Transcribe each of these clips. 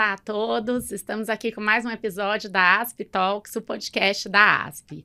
Olá a todos, estamos aqui com mais um episódio da ASP Talks, o podcast da ASP.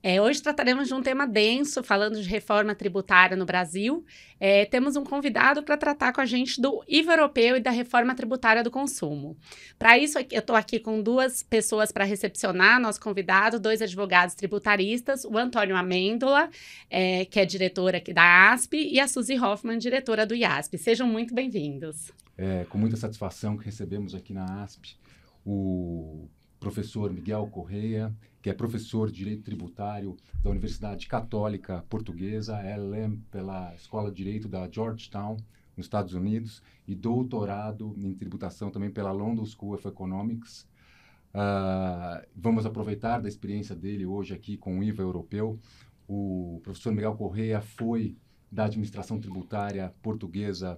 É, hoje trataremos de um tema denso, falando de reforma tributária no Brasil. É, temos um convidado para tratar com a gente do IVA europeu e da reforma tributária do consumo. Para isso, eu estou aqui com duas pessoas para recepcionar nosso convidado, dois advogados tributaristas, o Antônio Amêndola, é, que é diretor aqui da ASP, e a Suzy Hoffman, diretora do IASP. Sejam muito bem-vindos é, com muita satisfação que recebemos aqui na ASP o professor Miguel Correia, que é professor de Direito Tributário da Universidade Católica Portuguesa, é LM pela Escola de Direito da Georgetown, nos Estados Unidos, e doutorado em tributação também pela London School of Economics. Uh, vamos aproveitar da experiência dele hoje aqui com o IVA europeu. O professor Miguel Correia foi da administração tributária portuguesa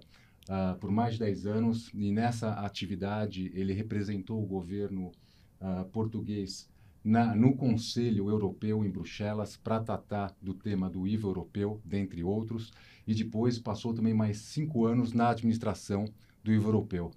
uh, por mais de 10 anos e nessa atividade ele representou o governo uh, português na, no Conselho Europeu em Bruxelas para tratar do tema do IVA europeu, dentre outros, e depois passou também mais cinco anos na administração do IVA europeu.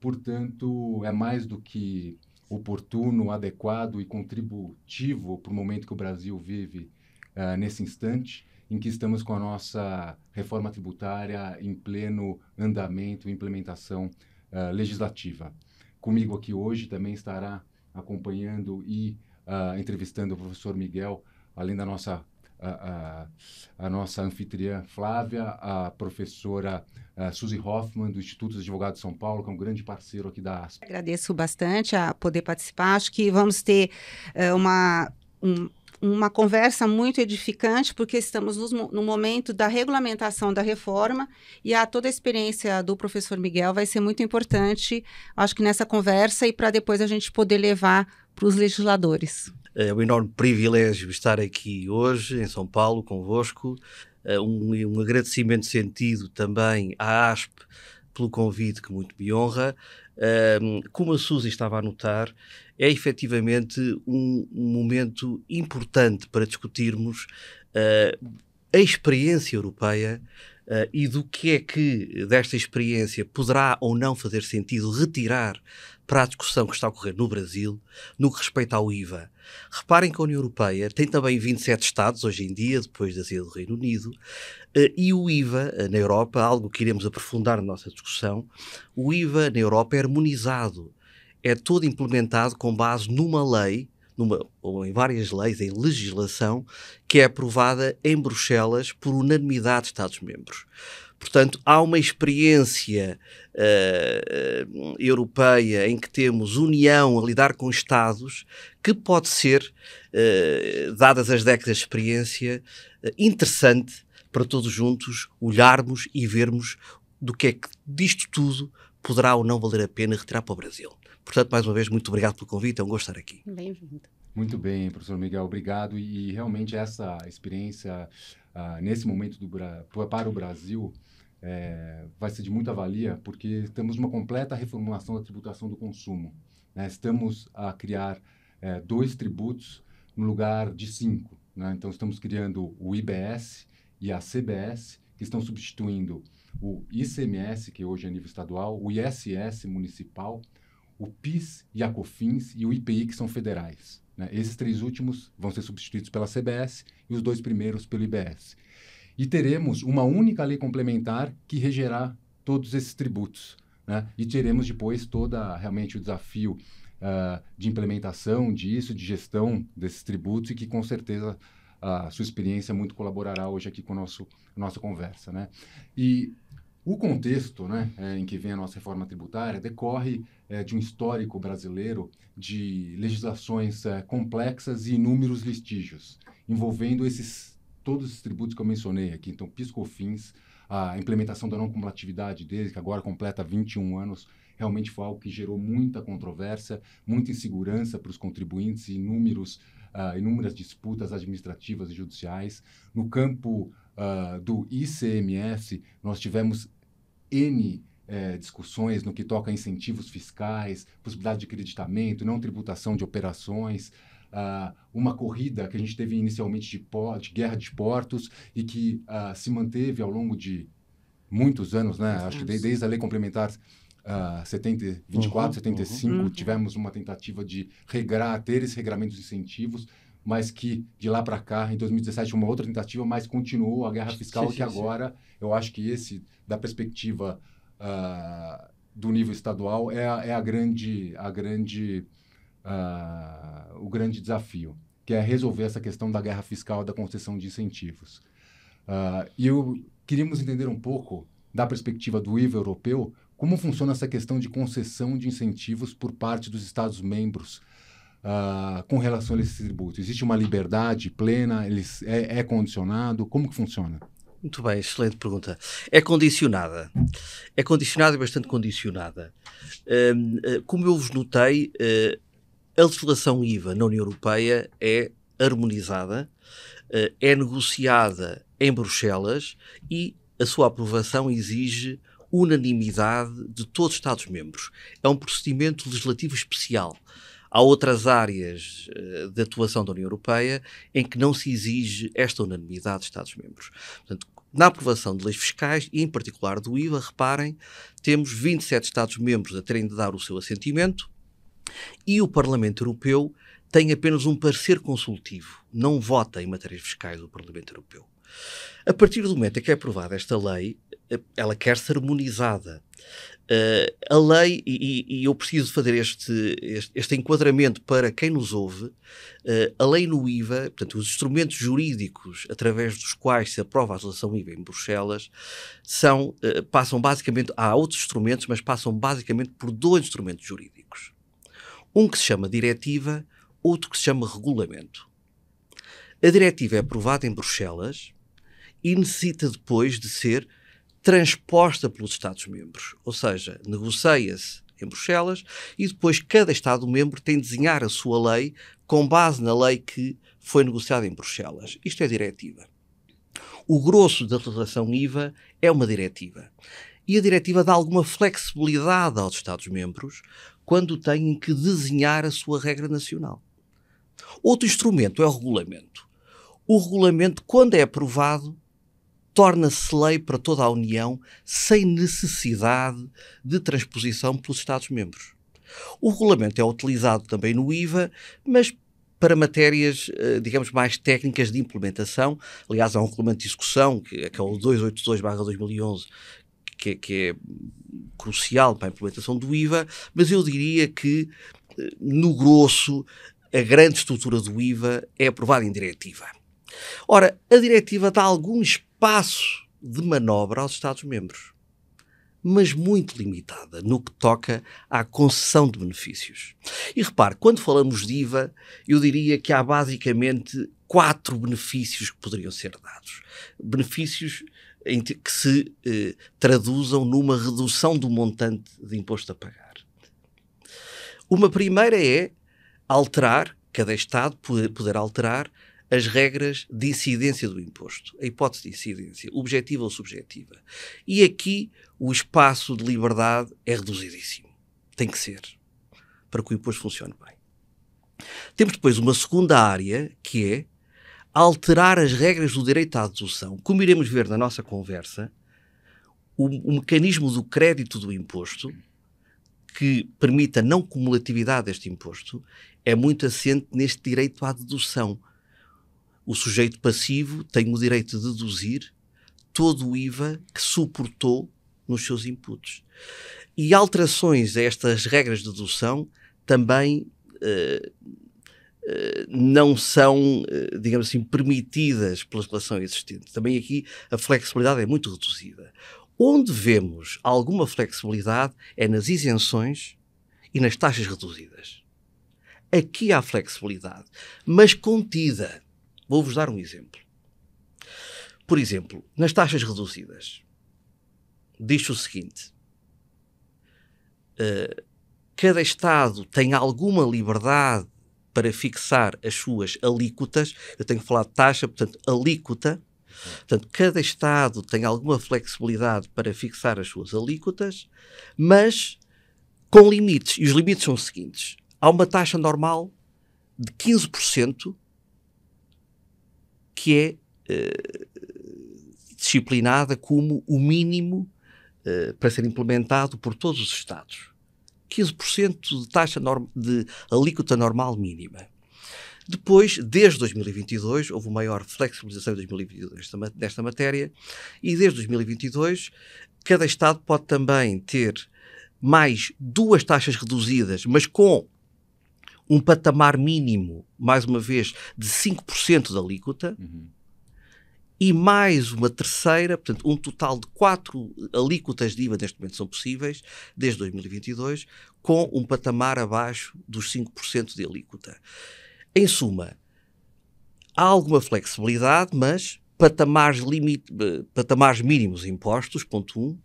Portanto, é mais do que oportuno, adequado e contributivo para o momento que o Brasil vive uh, nesse instante em que estamos com a nossa reforma tributária em pleno andamento, implementação uh, legislativa. Comigo aqui hoje também estará acompanhando e uh, entrevistando o professor Miguel, além da nossa a, a, nossa anfitriã Flávia, a professora a ah, Suzy Hoffman, do Instituto dos Advogados de São Paulo, que é um grande parceiro aqui da ASP. Agradeço bastante a poder participar. Acho que vamos ter uh, uma. Um, uma conversa muito edificante, porque estamos no, no, momento da regulamentação da reforma e a toda a experiência do professor Miguel vai ser muito importante, acho que nessa conversa e para depois a gente poder levar para os legisladores. É um enorme privilégio estar aqui hoje em São Paulo convosco. É um, um agradecimento sentido também à ASP pelo convite que muito me honra. Um, como a Suzy estava a notar, é efetivamente um, momento importante para discutirmos uh, a experiência europeia Uh, e do que é que desta experiência poderá ou não fazer sentido retirar para a discussão que está a ocorrer no Brasil no que respeita ao IVA. Reparem que a União Europeia tem também 27 Estados hoje em dia, depois da saída do Reino Unido, ah, e o IVA na Europa, algo que iremos aprofundar na nossa discussão, o IVA na Europa é harmonizado é todo implementado com base numa lei, numa, ou em várias leis, em legislação, que é aprovada em Bruxelas por unanimidade de Estados-membros. Portanto, há uma experiência uh, europeia em que temos união a lidar com Estados que pode ser, uh, dadas as décadas de experiência, uh, interessante para todos juntos olharmos e vermos do que é que disto tudo poderá ou não valer a pena retirar para o Brasil. Portanto, mais uma vez, muito obrigado pelo convite, é um gosto estar aqui. Bem-vindo. Muito bem, professor Miguel, obrigado. E, realmente essa experiência uh, nesse momento do, para o Brasil é, vai ser de muita valia, porque estamos numa completa reformulação da tributação do consumo. Né? Estamos a criar é, dois tributos no lugar de cinco. Né? Então, estamos criando o IBS e a CBS, que estão substituindo o ICMS, que hoje é nível estadual, o ISS municipal o PIS e a COFINS e o IPI, que são federais. Né? Esses três últimos vão ser substituídos pela CBS e os dois primeiros pelo IBS. E teremos uma única lei complementar que regerá todos esses tributos. Né? E teremos depois toda realmente o desafio uh, de implementação disso, de gestão desses tributos e que com certeza a sua experiência muito colaborará hoje aqui com a nossa conversa. Né? E o contexto né, é, em que vem a nossa reforma tributária decorre é, de um histórico brasileiro de legislações é, complexas e inúmeros litígios, envolvendo esses todos os tributos que eu mencionei aqui, então piscofins, a implementação da não cumulatividade dele, que agora completa 21 anos, realmente foi algo que gerou muita controvérsia, muita insegurança para os contribuintes e inúmeros, uh, inúmeras disputas administrativas e judiciais. No campo uh, do ICMS, nós tivemos N eh, discussões no que toca a incentivos fiscais, possibilidade de creditamento, não tributação de operações, uh, uma corrida que a gente teve inicialmente de, de guerra de portos e que uh, se manteve ao longo de muitos anos, né? Acho que desde, desde a lei complementar uh, 70, 24, uhum, 75, uhum, uhum. tivemos uma tentativa de regrar, ter esse regramento de incentivos mas que de lá para cá, em 2017, uma outra tentativa, mas continuou a guerra fiscal, sim, sim, que agora, sim. eu acho que esse, da perspectiva uh, do nível estadual, é, a, é a grande, a grande, uh, o grande desafio, que é resolver essa questão da guerra fiscal, da concessão de incentivos. Uh, e eu, queríamos entender um pouco, da perspectiva do IVA europeu, como funciona essa questão de concessão de incentivos por parte dos Estados-membros uh, com relação a esses tributos? Existe uma liberdade plena? Ele é, é condicionado? Como que funciona? Muito bem, excelente pergunta. É condicionada. É condicionada e bastante condicionada. Hum, eh, como eu vos notei, uh, a legislação IVA na União Europeia é harmonizada, uh, é negociada em Bruxelas e a sua aprovação exige unanimidade de todos os Estados-membros. É um procedimento legislativo especial. Há outras áreas eh, de atuação da União Europeia em que não se exige esta unanimidade de Estados-membros. Portanto, na aprovação de leis fiscais e, em particular, do IVA, reparem, temos 27 Estados-membros a terem de dar o seu assentimento e o Parlamento Europeu tem apenas um parecer consultivo, não vota em matérias fiscais do Parlamento Europeu. A partir do momento em que é aprovada esta lei, ela quer ser harmonizada. Uh, eh, a lei, e, e, eu preciso fazer este, este, este, enquadramento para quem nos ouve, uh, a lei no IVA, portanto, os instrumentos jurídicos através dos quais se aprova a legislação IVA em Bruxelas, são, uh, passam basicamente, há outros instrumentos, mas passam basicamente por dois instrumentos jurídicos. Um que se chama diretiva, outro que se chama regulamento. A diretiva é aprovada em Bruxelas e necessita depois de ser transposta pelos Estados-membros, ou seja, negocia-se em Bruxelas e depois cada Estado-membro tem de desenhar a sua lei com base na lei que foi negociada em Bruxelas. Isto é diretiva. O grosso da legislação IVA é uma diretiva. E a diretiva dá alguma flexibilidade aos Estados-membros quando têm que desenhar a sua regra nacional. Outro instrumento é o regulamento. O regulamento, quando é aprovado, torna-se lei para toda a União sem necessidade de transposição pelos Estados-membros. O regulamento é utilizado também no IVA, mas para matérias, eh, digamos, mais técnicas de implementação. Aliás, há um regulamento de execução, que é o 282-2011, que é, que é crucial para a implementação do IVA, mas eu diria que, eh, no grosso, a grande estrutura do IVA é aprovada em diretiva. Ora, a diretiva dá algum espaço espaço de manobra aos Estados-membros, mas muito limitada no que toca à concessão de benefícios. E repare, quando falamos de IVA, eu diria que há basicamente quatro benefícios que poderiam ser dados. Benefícios que se eh, traduzam numa redução do montante de imposto a pagar. Uma primeira é alterar, cada Estado poder, poder alterar as regras de incidência do imposto, a hipótese de incidência, objetiva ou subjetiva. E aqui o espaço de liberdade é reduzidíssimo. Tem que ser, para que o imposto funcione bem. Temos depois uma segunda área, que é alterar as regras do direito à dedução. Como iremos ver na nossa conversa, o, o mecanismo do crédito do imposto, que permita não cumulatividade deste imposto, é muito assente neste direito à dedução o sujeito passivo tem o direito de deduzir todo o IVA que suportou nos seus inputs. E alterações a estas regras de dedução também uh, uh, não são, uh, digamos assim, permitidas pela legislação existente. Também aqui a flexibilidade é muito reduzida. Onde vemos alguma flexibilidade é nas isenções e nas taxas reduzidas. Aqui há flexibilidade, mas contida Vou-vos dar um exemplo. Por exemplo, nas taxas reduzidas, diz-se o seguinte: uh, cada Estado tem alguma liberdade para fixar as suas alíquotas. Eu tenho que falar de taxa, portanto, alíquota. Portanto, cada Estado tem alguma flexibilidade para fixar as suas alíquotas, mas com limites. E os limites são os seguintes: há uma taxa normal de 15% que é uh, disciplinada como o mínimo uh, para ser implementado por todos os Estados. 15% de taxa norm de alíquota normal mínima. Depois, desde 2022, houve maior flexibilização nesta matéria, e desde 2022, cada Estado pode também ter mais duas taxas reduzidas, mas com um patamar mínimo, mais uma vez, de 5% da alíquota. Uhum. E mais uma terceira, portanto, um total de quatro alíquotas de IVA neste momento são possíveis, desde 2022, com um patamar abaixo dos 5% de alíquota. Em suma, há alguma flexibilidade, mas patamares, limite, eh, patamares mínimos impostos, ponto 1, um,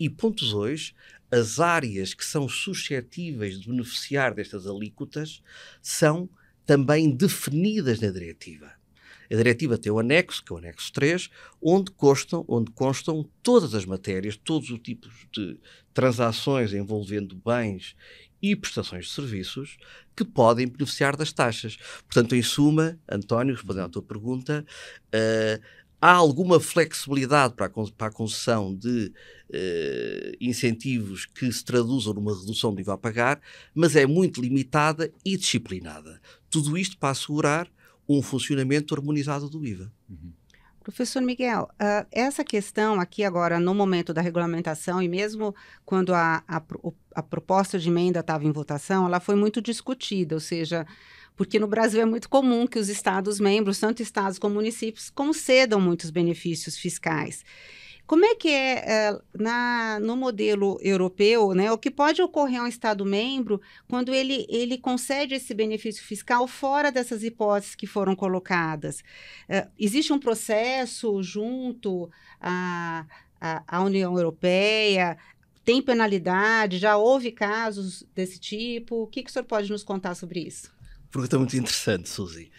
e ponto 2, as áreas que são suscetíveis de beneficiar destas alíquotas são também definidas na diretiva. A diretiva tem o anexo, que é o anexo 3, onde constam, onde constam todas as matérias, todos os tipos de transações envolvendo bens e prestações de serviços que podem beneficiar das taxas. Portanto, em suma, António, respondendo à tua pergunta, eh, há alguma flexibilidade para a, concessão de eh, incentivos que se traduzam numa redução do IVA a pagar, mas é muito limitada e disciplinada. Tudo isto para assegurar um funcionamento harmonizado do IVA. Uhum. Professor Miguel, uh, essa questão aqui agora, no momento da regulamentação, e mesmo quando a, a, a proposta de emenda estava em votação, ela foi muito discutida, ou seja, porque no Brasil é muito comum que os Estados-membros, tanto Estados como municípios, concedam muitos benefícios fiscais. Como é que é, é na, no modelo europeu, né, o que pode ocorrer a um Estado-membro quando ele, ele concede esse benefício fiscal fora dessas hipóteses que foram colocadas? É, existe um processo junto à, à, à União Europeia? Tem penalidade? Já houve casos desse tipo? O que, que o senhor pode nos contar sobre isso? Pergunta muito interessante, Suzy.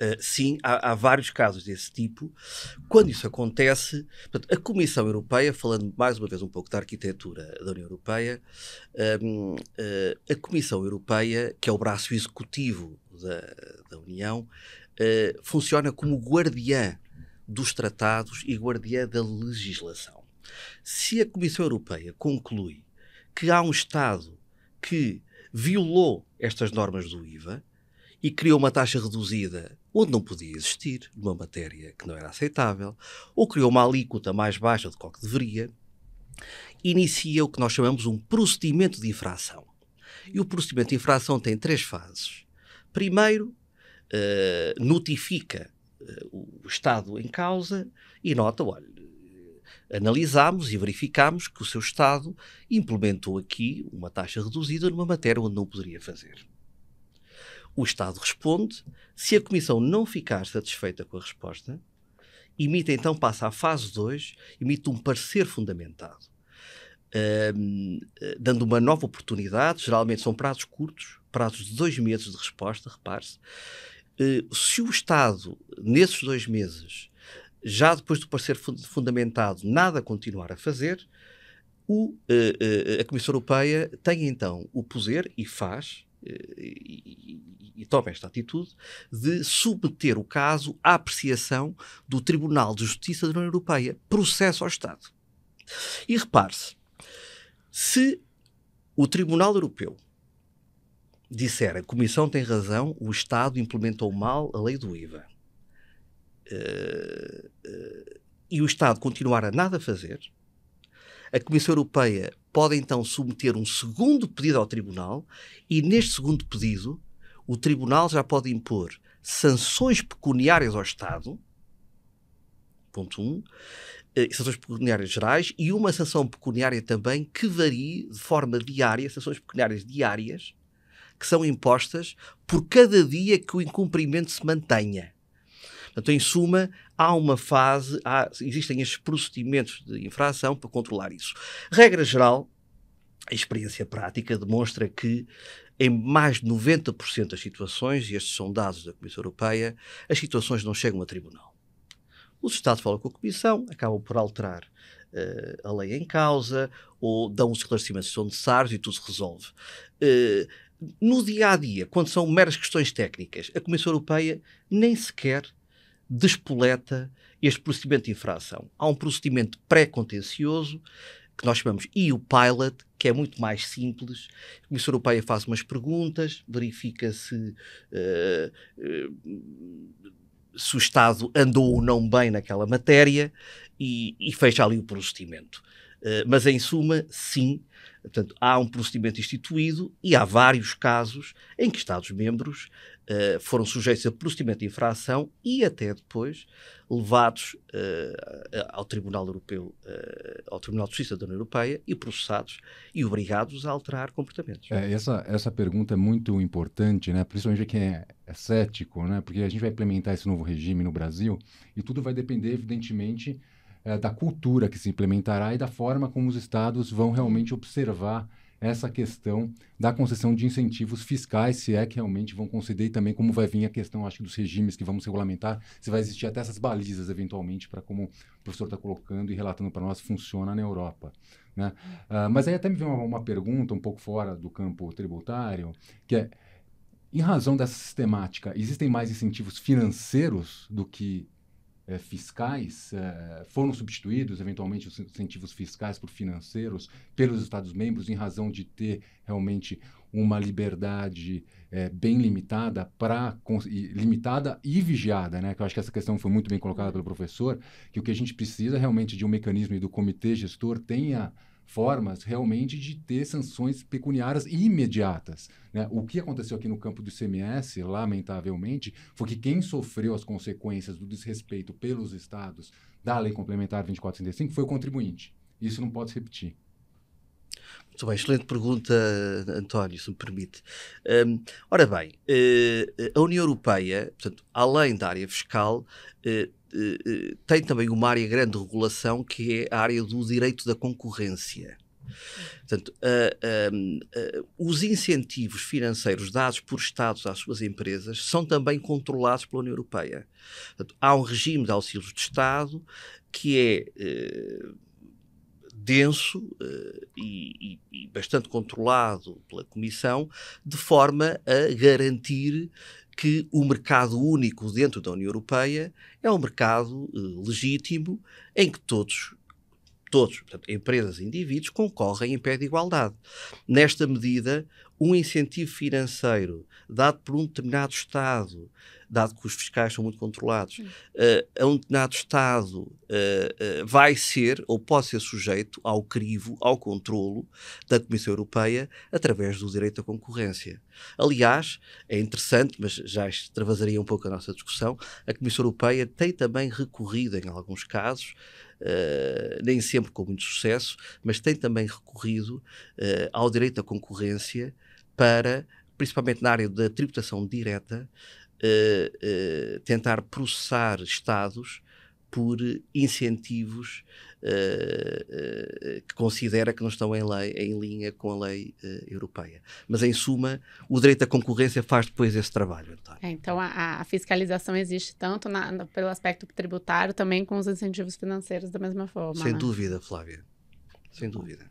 Uh, sim, há, há, vários casos desse tipo. Quando isso acontece, portanto, a Comissão Europeia, falando mais uma vez um pouco da arquitetura da União Europeia, um, uh, ah, a Comissão Europeia, que é o braço executivo da, da União, uh, funciona como guardiã dos tratados e guardiã da legislação. Se a Comissão Europeia conclui que há um Estado que violou estas normas do IVA, e criou uma taxa reduzida onde não podia existir, numa matéria que não era aceitável, ou criou uma alíquota mais baixa do que deveria, inicia o que nós chamamos um procedimento de infração. E o procedimento de infração tem três fases. Primeiro, eh, notifica eh, o Estado em causa e nota, olha, analisámos e verificámos que o seu Estado implementou aqui uma taxa reduzida numa matéria onde não poderia fazer o Estado responde. Se a Comissão não ficar satisfeita com a resposta, emite então, passa à fase 2, emite um parecer fundamentado, um, eh, dando uma nova oportunidade. Geralmente são prazos curtos, prazos de dois meses de resposta, repare-se. Uh, se o Estado, nesses dois meses, já depois do parecer fundamentado, nada continuar a fazer, o, uh, uh, a Comissão Europeia tem então o poder, e faz, e, e, toma esta atitude de submeter o caso à apreciação do Tribunal de Justiça da União Europeia, processo ao Estado. E repare-se, se o Tribunal Europeu disser a Comissão tem razão, o Estado implementou mal a lei do IVA uh, uh, e o Estado continuar a nada fazer, a Comissão Europeia pode então submeter um segundo pedido ao tribunal e, neste segundo pedido, o tribunal já pode impor sanções pecuniárias ao Estado, ponto 1, um, eh, sanções pecuniárias gerais e uma sanção pecuniária também que varie de forma diária, sanções pecuniárias diárias, que são impostas por cada dia que o incumprimento se mantenha. Portanto, em suma, há uma fase, há, existem estes procedimentos de infração para controlar isso. Regra geral, a experiência prática demonstra que em mais de 90% das situações, e estes são dados da Comissão Europeia, as situações não chegam a tribunal. Os Estados falam com a Comissão, acabam por alterar uh, a lei em causa ou dão os esclarecimentos que são necessários e tudo se resolve. Uh, no dia a dia, quando são meras questões técnicas, a Comissão Europeia nem sequer despoleta este procedimento de infração. Há um procedimento pré-contencioso que nós chamamos EU Pilot, que é muito mais simples. A Comissão Europeia faz umas perguntas, verifica se, uh, uh, se o Estado andou ou não bem naquela matéria e, e fecha ali o procedimento. Eh, mas, em suma, sim, Portanto, há um procedimento instituído e há vários casos em que Estados-membros uh, eh, foram sujeitos a procedimento de infração e até depois levados uh, ao Tribunal Europeu, uh, ao Tribunal de Justiça da União Europeia e processados e obrigados a alterar comportamentos. É, essa, essa pergunta é muito importante, né? principalmente quem é, é cético, né? porque a gente vai implementar esse novo regime no Brasil e tudo vai depender, evidentemente, é, da cultura que se implementará e da forma como os estados vão realmente observar essa questão da concessão de incentivos fiscais, se é que realmente vão conceder, e também como vai vir a questão, acho que, dos regimes que vamos regulamentar, se vai existir até essas balizas, eventualmente, para como o professor está colocando e relatando para nós, funciona na Europa. Né? Uh, mas aí até me vem uma, uma pergunta um pouco fora do campo tributário, que é, em razão dessa sistemática, existem mais incentivos financeiros do que eh, fiscais eh, foram substituídos, eventualmente, os incentivos fiscais por financeiros pelos Estados-membros, em razão de ter realmente uma liberdade eh, bem limitada para limitada e vigiada, né? Que eu acho que essa questão foi muito bem colocada pelo professor, que o que a gente precisa realmente de um mecanismo e do comitê gestor tenha formas realmente de ter sanções pecuniárias imediatas. Né? O que aconteceu aqui no campo do ICMS, lamentavelmente, foi que quem sofreu as consequências do desrespeito pelos estados da Lei Complementar 2465 foi o contribuinte. Isso não pode se repetir. Muito bem, excelente pergunta, António, se me permite. Um, ora bem, uh, a União Europeia, portanto, além da área fiscal, uh, uh, tem também uma área grande de regulação que é a área do direito da concorrência. Portanto, uh, uh, uh, os incentivos financeiros dados por Estados às suas empresas são também controlados pela União Europeia. Portanto, há um regime de auxílios de Estado que é denso uh, e, e, bastante controlado pela Comissão, de forma a garantir que o mercado único dentro da União Europeia é um mercado uh, legítimo em que todos todos, portanto, empresas e indivíduos, concorrem em pé de igualdade. Nesta medida, um incentivo financeiro dado por um determinado Estado dado que os fiscais são muito controlados, uh, a um determinado Estado uh, uh, vai ser ou pode ser sujeito ao crivo, ao controlo da Comissão Europeia através do direito à concorrência. Aliás, é interessante, mas já extravasaria um pouco a nossa discussão, a Comissão Europeia tem também recorrido, em alguns casos, Uh, nem sempre com muito sucesso, mas tem também recorrido uh, ao direito à concorrência para, principalmente na área da tributação direta, uh, uh, tentar processar Estados por incentivos uh, uh, que considera que não estão em, lei, em linha com a lei uh, europeia. Mas, em suma, o direito à concorrência faz depois esse trabalho. É, então, a, a, fiscalização existe tanto na, pelo aspecto tributário, também com os incentivos financeiros, da mesma forma. Sem né? dúvida, Flávia. Sem dúvida.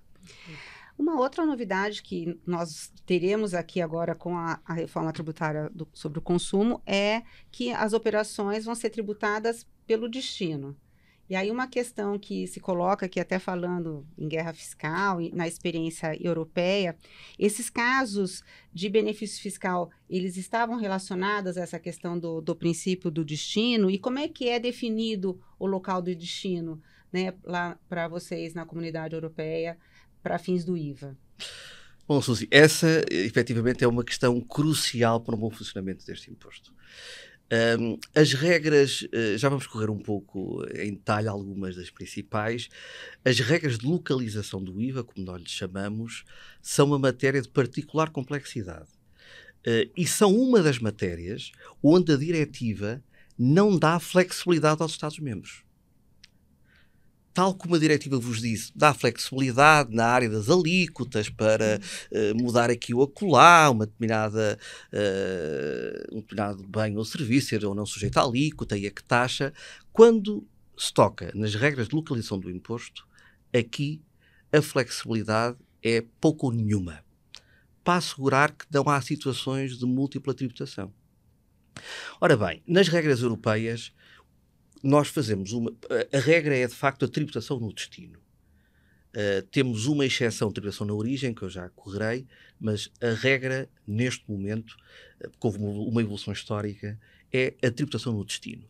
Uma outra novidade que nós teremos aqui agora com a, a reforma tributária do, sobre o consumo é que as operações vão ser tributadas pelo destino. E aí uma questão que se coloca aqui até falando em guerra fiscal e na experiência europeia, esses casos de benefício fiscal, eles estavam relacionados a essa questão do, do princípio do destino e como é que é definido o local do destino, né, lá para vocês na comunidade europeia? para fins do IVA? Bom, Susi, essa efetivamente é uma questão crucial para o bom funcionamento deste imposto. Um, as regras, eh, já vamos correr um pouco em detalhe algumas das principais. As regras de localização do IVA, como nós lhes chamamos, são uma matéria de particular complexidade. Uh, e são uma das matérias onde a diretiva não dá flexibilidade aos Estados-membros tal como a diretiva vos disse, dá flexibilidade na área das alíquotas para uh, mudar aqui ou acolá uma determinada, uh, um determinado bem ou serviço, ser ou não sujeito à alíquota e a que taxa. Quando se toca nas regras de localização do imposto, aqui a flexibilidade é pouco ou nenhuma, para assegurar que não há situações de múltipla tributação. Ora bem, nas regras europeias, nós fazemos uma. A regra é, de facto, a tributação no destino. Uh, temos uma exceção de tributação na origem, que eu já correrei, mas a regra, neste momento, porque ah, houve uma evolução histórica, é a tributação no destino.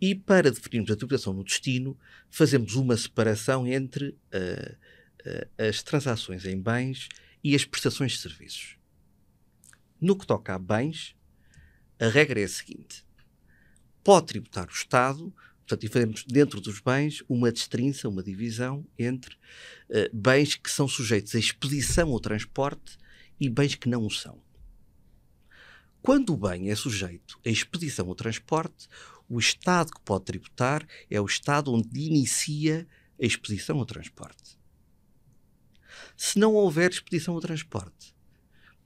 E para definirmos a tributação no destino, fazemos uma separação entre uh, uh, as transações em bens e as prestações de serviços. No que toca a bens, a regra é a seguinte: pode tributar o Estado, portanto, e fazemos dentro dos bens uma destrinça, uma divisão entre uh, bens que são sujeitos à expedição ou transporte e bens que não o são. Quando o bem é sujeito à expedição ou transporte, o Estado que pode tributar é o Estado onde inicia a expedição ou transporte. Se não houver expedição ou transporte,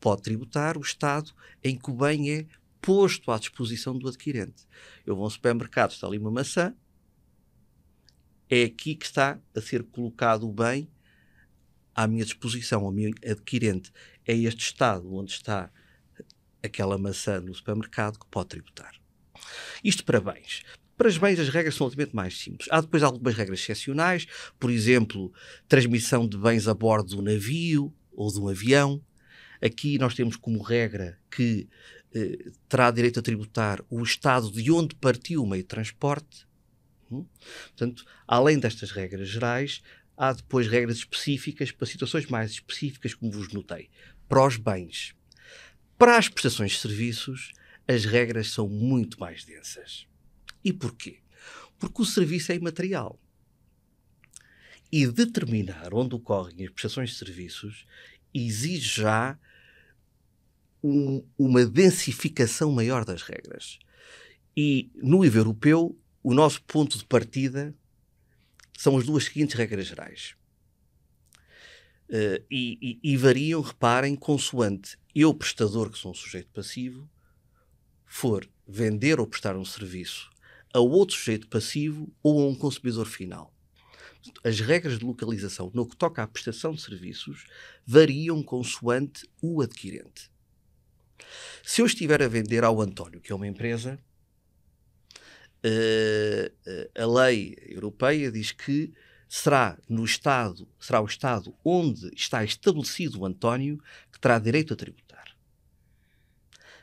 pode tributar o Estado em que o bem é posto à disposição do adquirente. Eu vou ao supermercado, está ali uma maçã, é aqui que está a ser colocado o bem à minha disposição, ao meu adquirente. É este estado onde está aquela maçã no supermercado que pode tributar. Isto para bens. Para os bens, as regras são ultimamente mais simples. Há depois algumas regras excepcionais, por exemplo, transmissão de bens a bordo de um navio ou de um avião. Aqui nós temos como regra que eh, terá direito a tributar o Estado de onde partiu o meio de transporte. Hum? Portanto, além destas regras gerais, há depois regras específicas para situações mais específicas, como vos notei, para os bens. Para as prestações de serviços, as regras são muito mais densas. E porquê? Porque o serviço é imaterial. E determinar onde ocorrem as prestações de serviços exige já um, uma densificação maior das regras. E no nível europeu, o nosso ponto de partida são as duas seguintes regras gerais. Uh, e, e, e, variam, reparem, consoante eu, prestador, que sou um sujeito passivo, for vender ou prestar um serviço a outro sujeito passivo ou a um consumidor final. As regras de localização no que toca à prestação de serviços variam consoante o adquirente. Se eu estiver a vender ao António, que é uma empresa, eh, eh, a lei europeia diz que será no Estado, será o Estado onde está estabelecido o António que terá direito a tributar.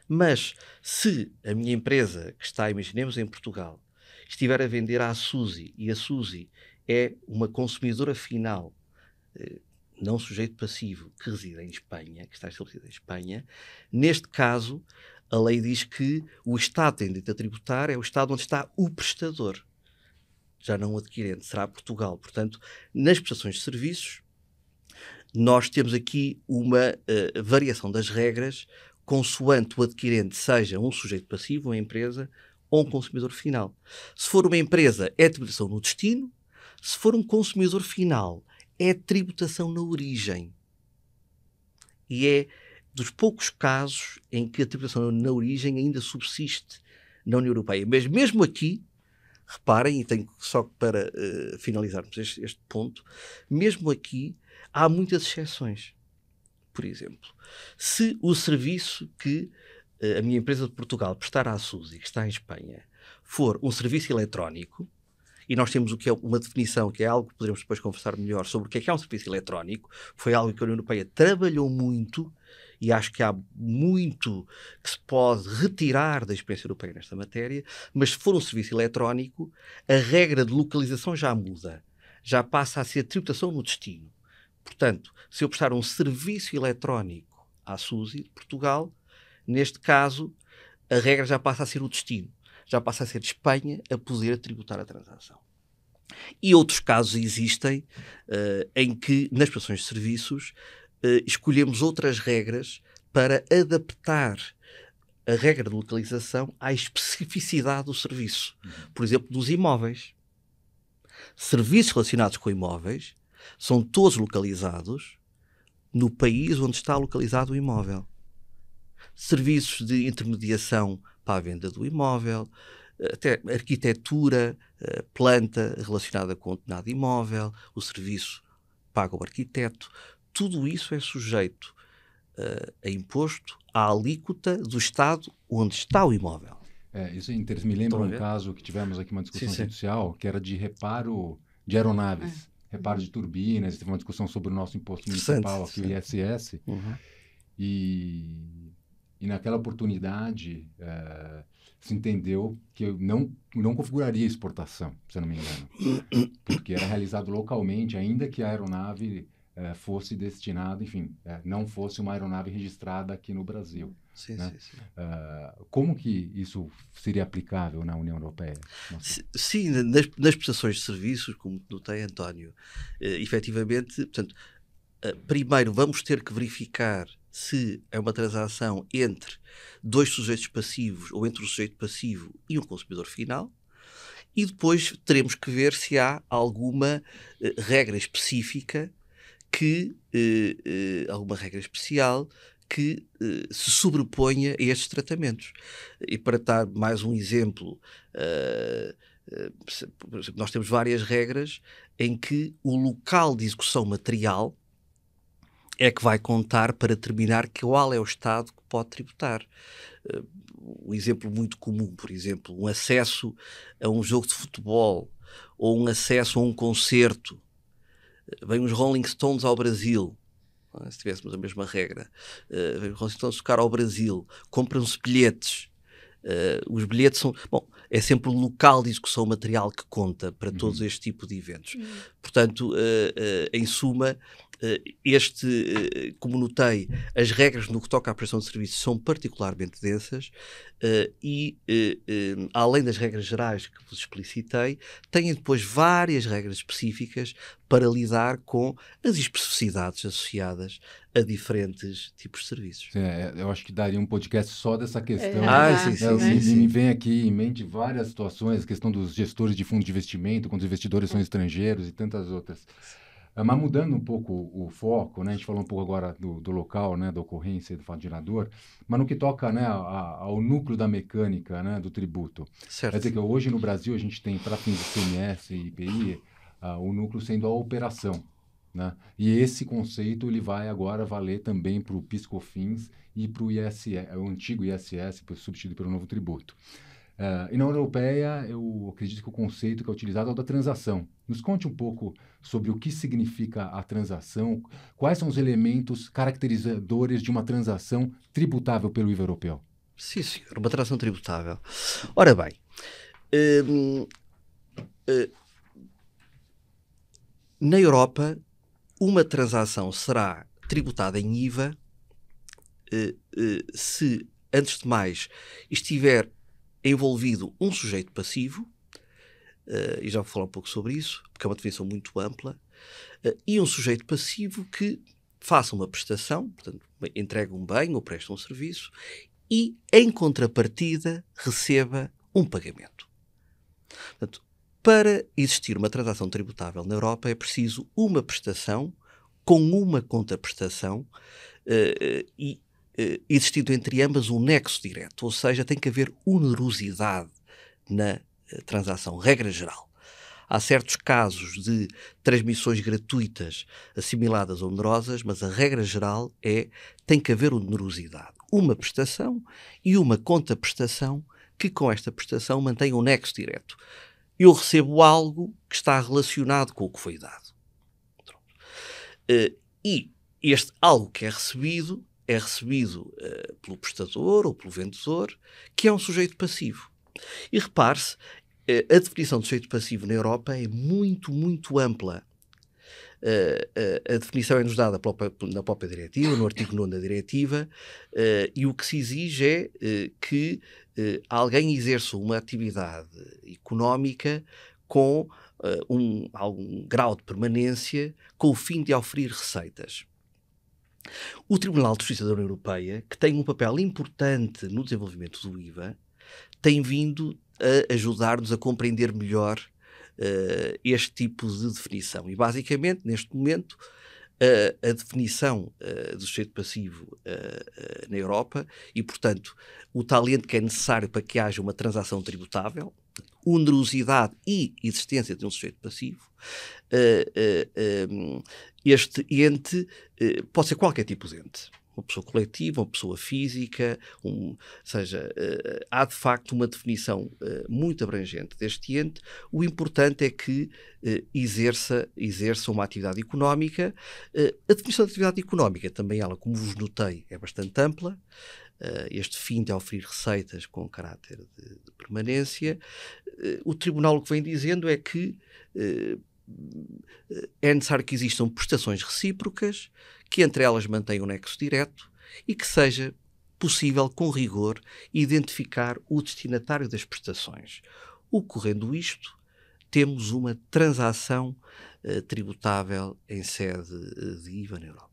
Mas se a minha empresa, que está, imaginemos, em Portugal, estiver a vender à Suzy e a Suzy é uma consumidora final eh, não sujeito passivo, que reside em Espanha, que está estabelecido em Espanha. Neste caso, a lei diz que o Estado tem direito a tributar, é o Estado onde está o prestador, já não o adquirente, será Portugal. Portanto, nas prestações de serviços, nós temos aqui uma uh, variação das regras consoante o adquirente seja um sujeito passivo, uma empresa ou um consumidor final. Se for uma empresa, é tributação no destino. Se for um consumidor final, é tributação na origem. E é dos poucos casos em que a tributação na origem ainda subsiste na União Europeia. Mas mesmo aqui, reparem, e tenho só para uh, finalizarmos este, este, ponto, mesmo aqui há muitas exceções. Por exemplo, se o serviço que uh, a minha empresa de Portugal prestar à SUSI, que está em Espanha, for um serviço eletrónico, e nós temos o que é uma definição, que é algo que poderemos depois conversar melhor sobre o que é que é um serviço eletrónico, foi algo que a União Europeia trabalhou muito e acho que há muito que se pode retirar da experiência europeia nesta matéria, mas se for um serviço eletrónico, a regra de localização já muda, já passa a ser tributação no destino. Portanto, se eu prestar um serviço eletrónico à SUSI de Portugal, neste caso, a regra já passa a ser o destino já passa a ser Espanha a poder tributar a transação. E outros casos existem uh, em que, nas prestações de serviços, uh, escolhemos outras regras para adaptar a regra de localização à especificidade do serviço. Uhum. Por exemplo, dos imóveis. Serviços relacionados com imóveis são todos localizados no país onde está localizado o imóvel serviços de intermediação para a venda do imóvel, até arquitetura, eh, planta relacionada com o determinado imóvel, o serviço paga o arquiteto, tudo isso é sujeito uh, a imposto à alíquota do Estado onde está o imóvel. É, isso é interessante. Me lembra um caso que tivemos aqui uma discussão sim, sim. judicial que era de reparo de aeronaves, é. reparo uhum. de turbinas, teve uma discussão sobre o nosso imposto municipal aqui, o ISS. Uhum. E e naquela oportunidade é, se entendeu que eu não, não configuraria exportação, se não me engano, porque era realizado localmente, ainda que a aeronave é, fosse destinada, enfim, é, não fosse uma aeronave registrada aqui no Brasil. Sim, né? sim, sim. Uh, como que isso seria aplicável na União Europeia? Nossa. Sim, nas, nas prestações de serviços, como notei, António, uh, efetivamente, portanto, uh, primeiro vamos ter que verificar se é uma transação entre dois sujeitos passivos ou entre o sujeito passivo e um consumidor final. E depois teremos que ver se há alguma eh, regra específica que, eh, eh, alguma regra especial que se sobreponha a estes tratamentos. E para dar mais um exemplo, nós temos várias regras em que o local de execução material é que vai contar para determinar qual é o Estado que pode tributar. Um uh, exemplo muito comum, por exemplo, um acesso a um jogo de futebol ou um acesso a um concerto. Uh, Vêm os Rolling Stones ao Brasil, ah, se tivéssemos a mesma regra. Uh, Vêm os Rolling Stones tocar ao Brasil, compram-se bilhetes. os bilhetes são. Bom, é sempre o local de execução material que conta para uhum. todos este tipo de eventos. Uhum. Portanto, em suma, eh, este, eh, como notei, as regras no que toca à prestação de serviços são particularmente densas eh, e, além das regras gerais que vos explicitei, têm depois várias regras específicas para lidar com as especificidades associadas a diferentes tipos de serviços. É, eu acho que daria um podcast só dessa questão. É. Ah, sim, sim, é, sim, sim, Me vem aqui em mente várias situações, a questão dos gestores de fundos de investimento, quando os investidores são estrangeiros e tantas outras. É, mas mudando um pouco o foco, né, a gente falou um pouco agora do, do local, né, da ocorrência do gerador, mas no que toca né, a, ao núcleo da mecânica né, do tributo. Certo. Quer dizer que hoje no Brasil a gente tem, para fins de CMS e IPI, o núcleo sendo a operação. Né? E esse conceito ele vai agora valer também para o PiscoFins e para o ISS, o antigo ISS, substituído pelo novo tributo. Uh, e na União Europeia, eu acredito que o conceito que é utilizado é o da transação. Nos conte um pouco sobre o que significa a transação, quais são os elementos caracterizadores de uma transação tributável pelo IVA europeu. Sim, senhor, uma transação tributável. Ora bem, hum, hum, na Europa, uma transação será tributada em IVA hum, se, antes de mais, estiver envolvido um sujeito passivo, uh, e já vou falar um pouco sobre isso, porque é uma definição muito ampla, uh, e um sujeito passivo que faça uma prestação, portanto, entrega um bem ou presta um serviço, e em contrapartida receba um pagamento. Portanto, para existir uma transação tributável na Europa é preciso uma prestação com uma contraprestação uh, e eh, existindo entre ambas um nexo direto, ou seja, tem que haver onerosidade na eh, transação, regra geral. Há certos casos de transmissões gratuitas assimiladas a onerosas, mas a regra geral é tem que haver onerosidade. Uma prestação e uma conta-prestação que com esta prestação mantém um nexo direto. Eu recebo algo que está relacionado com o que foi dado. Eh, e este algo que é recebido é recebido uh, pelo prestador ou pelo vendedor, que é um sujeito passivo. E repare-se, uh, a definição de sujeito passivo na Europa é muito, muito ampla. Uh, a definição é-nos dada própria, na própria diretiva, no artigo 9 da diretiva, e o que se exige é que alguém exerça uma atividade económica com um, algum grau de permanência com o fim de oferir receitas. O Tribunal de Justiça da União Europeia, que tem um papel importante no desenvolvimento do IVA, tem vindo a ajudar-nos a compreender melhor uh, este tipo de definição. E, basicamente, neste momento, uh, a definição uh, do sujeito passivo na Europa e, portanto, o talento que é necessário para que haja uma transação tributável, onerosidade e existência de um sujeito passivo, uh, este ente pode ser qualquer tipo de ente. Uma pessoa coletiva, uma pessoa física, um, ou seja, há de facto uma definição muito abrangente deste ente. O importante é que exerça, exerça uma atividade económica. a definição de atividade económica também, ela, como vos notei, é bastante ampla. este fim de oferir receitas com caráter de, de permanência, o tribunal o que vem dizendo é que é necessário que existam prestações recíprocas, que entre elas mantenham um nexo direto e que seja possível, com rigor, identificar o destinatário das prestações. Ocorrendo isto, temos uma transação uh, tributável em sede eh, de IVA na Europa.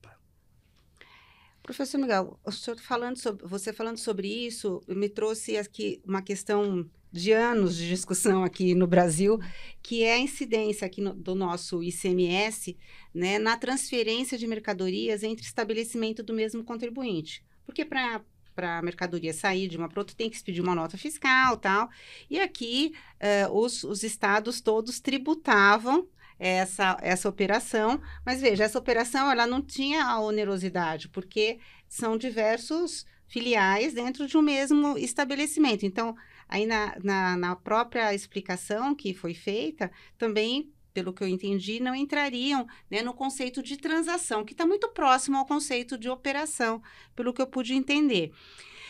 Professor Miguel, o senhor falando sobre, você falando sobre isso me trouxe aqui uma questão de anos de discussão aqui no Brasil, que é a incidência aqui no, do nosso ICMS né, na transferência de mercadorias entre estabelecimento do mesmo contribuinte. Porque para para a mercadoria sair de uma para outra, tem que pedir uma nota fiscal tal. E aqui eh, os, os estados todos tributavam essa, essa operação. Mas veja, essa operação ela não tinha a onerosidade, porque são diversos filiais dentro de um mesmo estabelecimento. Então, aí na, na, na própria explicação que foi feita, também pelo que eu entendi, não entrariam né, no conceito de transação, que está muito próximo ao conceito de operação, pelo que eu pude entender.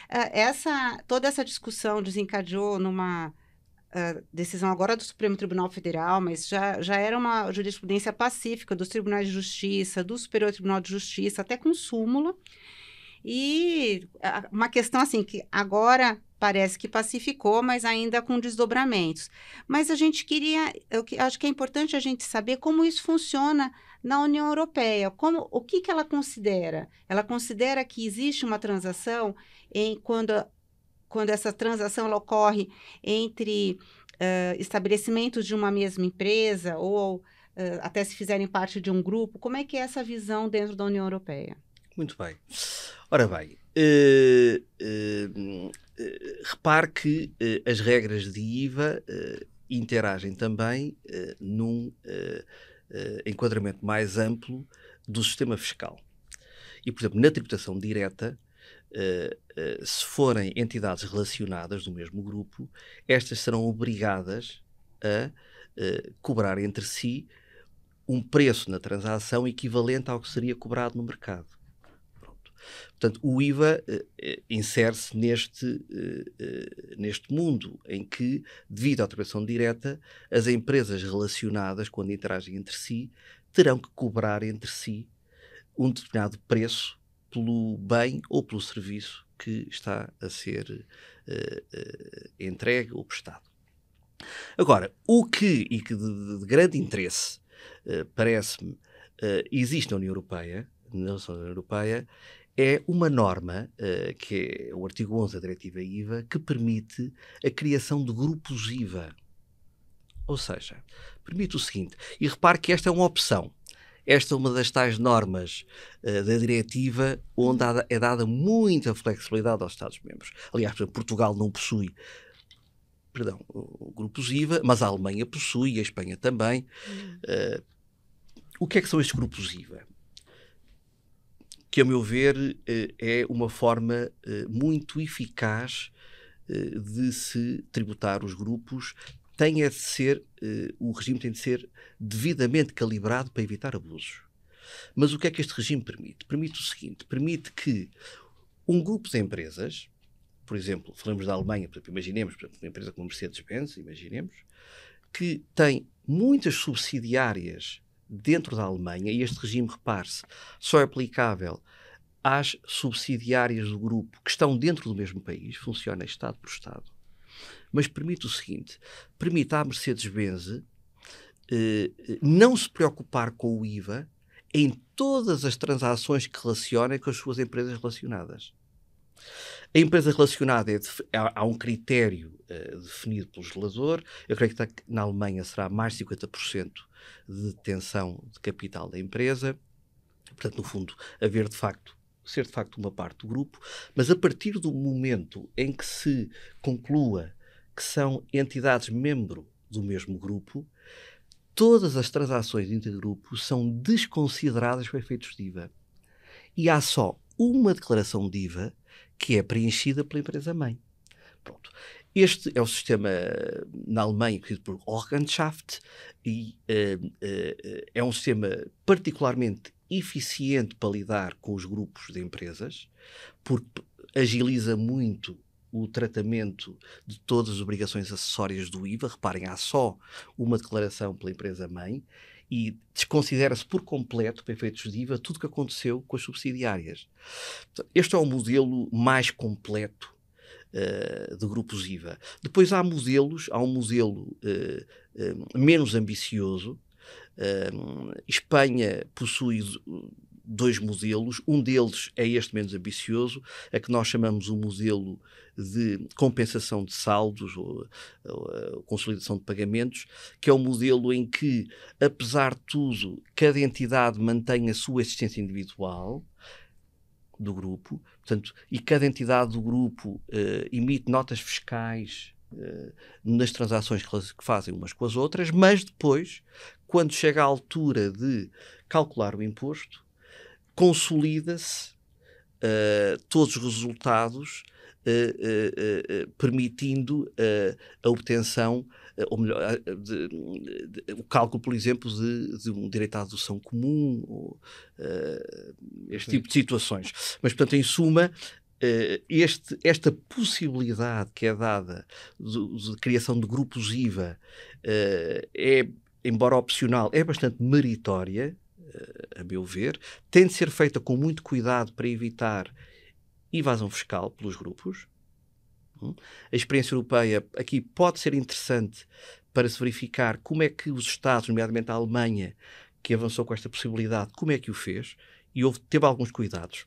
Ah, essa, toda essa discussão desencadeou numa decisão agora do Supremo Tribunal Federal, mas já, já era uma jurisprudência pacífica dos tribunais de justiça, do Superior Tribunal de Justiça, até com súmula. E uma questão assim, que agora parece que pacificou, mas ainda com desdobramentos. Mas a gente queria, eu acho que é importante a gente saber como isso funciona na União Europeia, como o que, que ela considera? Ela considera que existe uma transação em quando quando essa transação ocorre entre uh, estabelecimentos de uma mesma empresa ou uh, até se fizerem parte de um grupo, como é que é essa visão dentro da União Europeia? Muito bem. Ora bem, uh, repare que eh, as regras de IVA interagem também num enquadramento mais amplo do sistema fiscal. E, por exemplo, na tributação direta, eh, eh, se forem entidades relacionadas do mesmo grupo, estas serão obrigadas a eh, cobrar entre si um preço na transação equivalente ao que seria cobrado no mercado. Portanto, o IVA eh, insere-se neste, eh, neste mundo em que, devido à atribuição direta, as empresas relacionadas, quando interagem entre si, terão que cobrar entre si um determinado preço pelo bem ou pelo serviço que está a ser uh, uh, entregue ou prestado. Agora, o que, e que de, de grande interesse, uh, parece-me, existe na União Europeia, na União Europeia, é uma norma, que é o artigo 11 da Diretiva IVA, que permite a criação de grupos IVA. Ou seja, permite o seguinte, e repare que esta é uma opção, esta é uma das tais normas uh, da diretiva onde há, é dada muita flexibilidade aos Estados-membros. Aliás, exemplo, Portugal não possui perdão, grupos IVA, mas a Alemanha possui, e a Espanha também. Uh, o que é que são estes grupos IVA? Que, a meu ver, uh, é uma forma muito eficaz de se tributar os grupos tem é de ser, uh, o regime tem de ser devidamente calibrado para evitar abusos. Mas o que é que este regime permite? Permite o seguinte: permite que um grupo de empresas, por exemplo, falamos da Alemanha, por exemplo, imaginemos, por exemplo, uma empresa como Mercedes-Benz, imaginemos, que tem muitas subsidiárias dentro da Alemanha, e este regime, repare-se, só é aplicável às subsidiárias do grupo que estão dentro do mesmo país, funciona Estado por Estado mas permite o seguinte: permite à Mercedes-Benz eh, eh, não se preocupar com o IVA em todas as transações que relacionem com as suas empresas relacionadas. A empresa relacionada é há, um critério uh, definido pelo legislador. Eu creio tá, que na Alemanha será mais 50% de detenção de capital da empresa. Portanto, no fundo, haver de facto ser de facto uma parte do grupo, mas a partir do momento em que se conclua que são entidades membro do mesmo grupo, todas as transações intergrupo são desconsideradas para efeitos de IVA. E há só uma declaração de IVA que é preenchida pela empresa-mãe. Pronto. Este é o sistema eh, na Alemanha conhecido por Organschaft e uh, uh, é um sistema particularmente eficiente para lidar com os grupos de empresas, porque agiliza muito o tratamento de todas as obrigações acessórias do IVA. Reparem, há só uma declaração pela empresa-mãe e desconsidera-se por completo, para efeitos de IVA, tudo o que aconteceu com as subsidiárias. Este é o modelo mais completo uh, de grupos IVA. Depois há modelos, há um modelo uh, uh, menos ambicioso. Espanha possui dois modelos. Um deles é este menos ambicioso, a que nós chamamos o modelo de compensação de saldos ou, ou eh, consolidação de pagamentos, que é o um modelo em que, apesar de tudo, cada entidade mantém a sua existência individual do grupo, portanto, e cada entidade do grupo uh, emite notas fiscais uh, nas transações que, que fazem umas com as outras, mas depois, quando chega à altura de calcular o imposto, consolida-se uh, todos os resultados, uh, permitindo a obtenção, ou melhor, de, de, o cálculo, por exemplo, de, de um direito à adoção comum, ou, este tipo de situações. Mas, portanto, em suma, este, esta possibilidade que é dada de, de criação de grupos IVA uh, é, embora opcional, é bastante meritória a meu ver, tem de ser feita com muito cuidado para evitar evasão fiscal pelos grupos. Hum? A experiência europeia aqui pode ser interessante para se verificar como é que os Estados, nomeadamente a Alemanha, que avançou com esta possibilidade, como é que o fez e houve, teve alguns cuidados.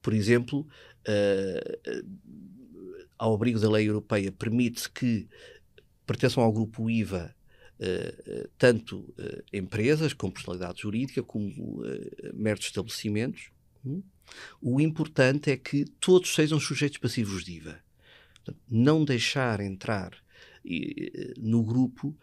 Por exemplo, uh, ao abrigo da lei europeia, permite que pertençam ao grupo IVA eh, eh, tanto eh, empresas com personalidade jurídica como meros estabelecimentos. Hum? O importante é que todos sejam sujeitos passivos de IVA. Não deixar entrar no grupo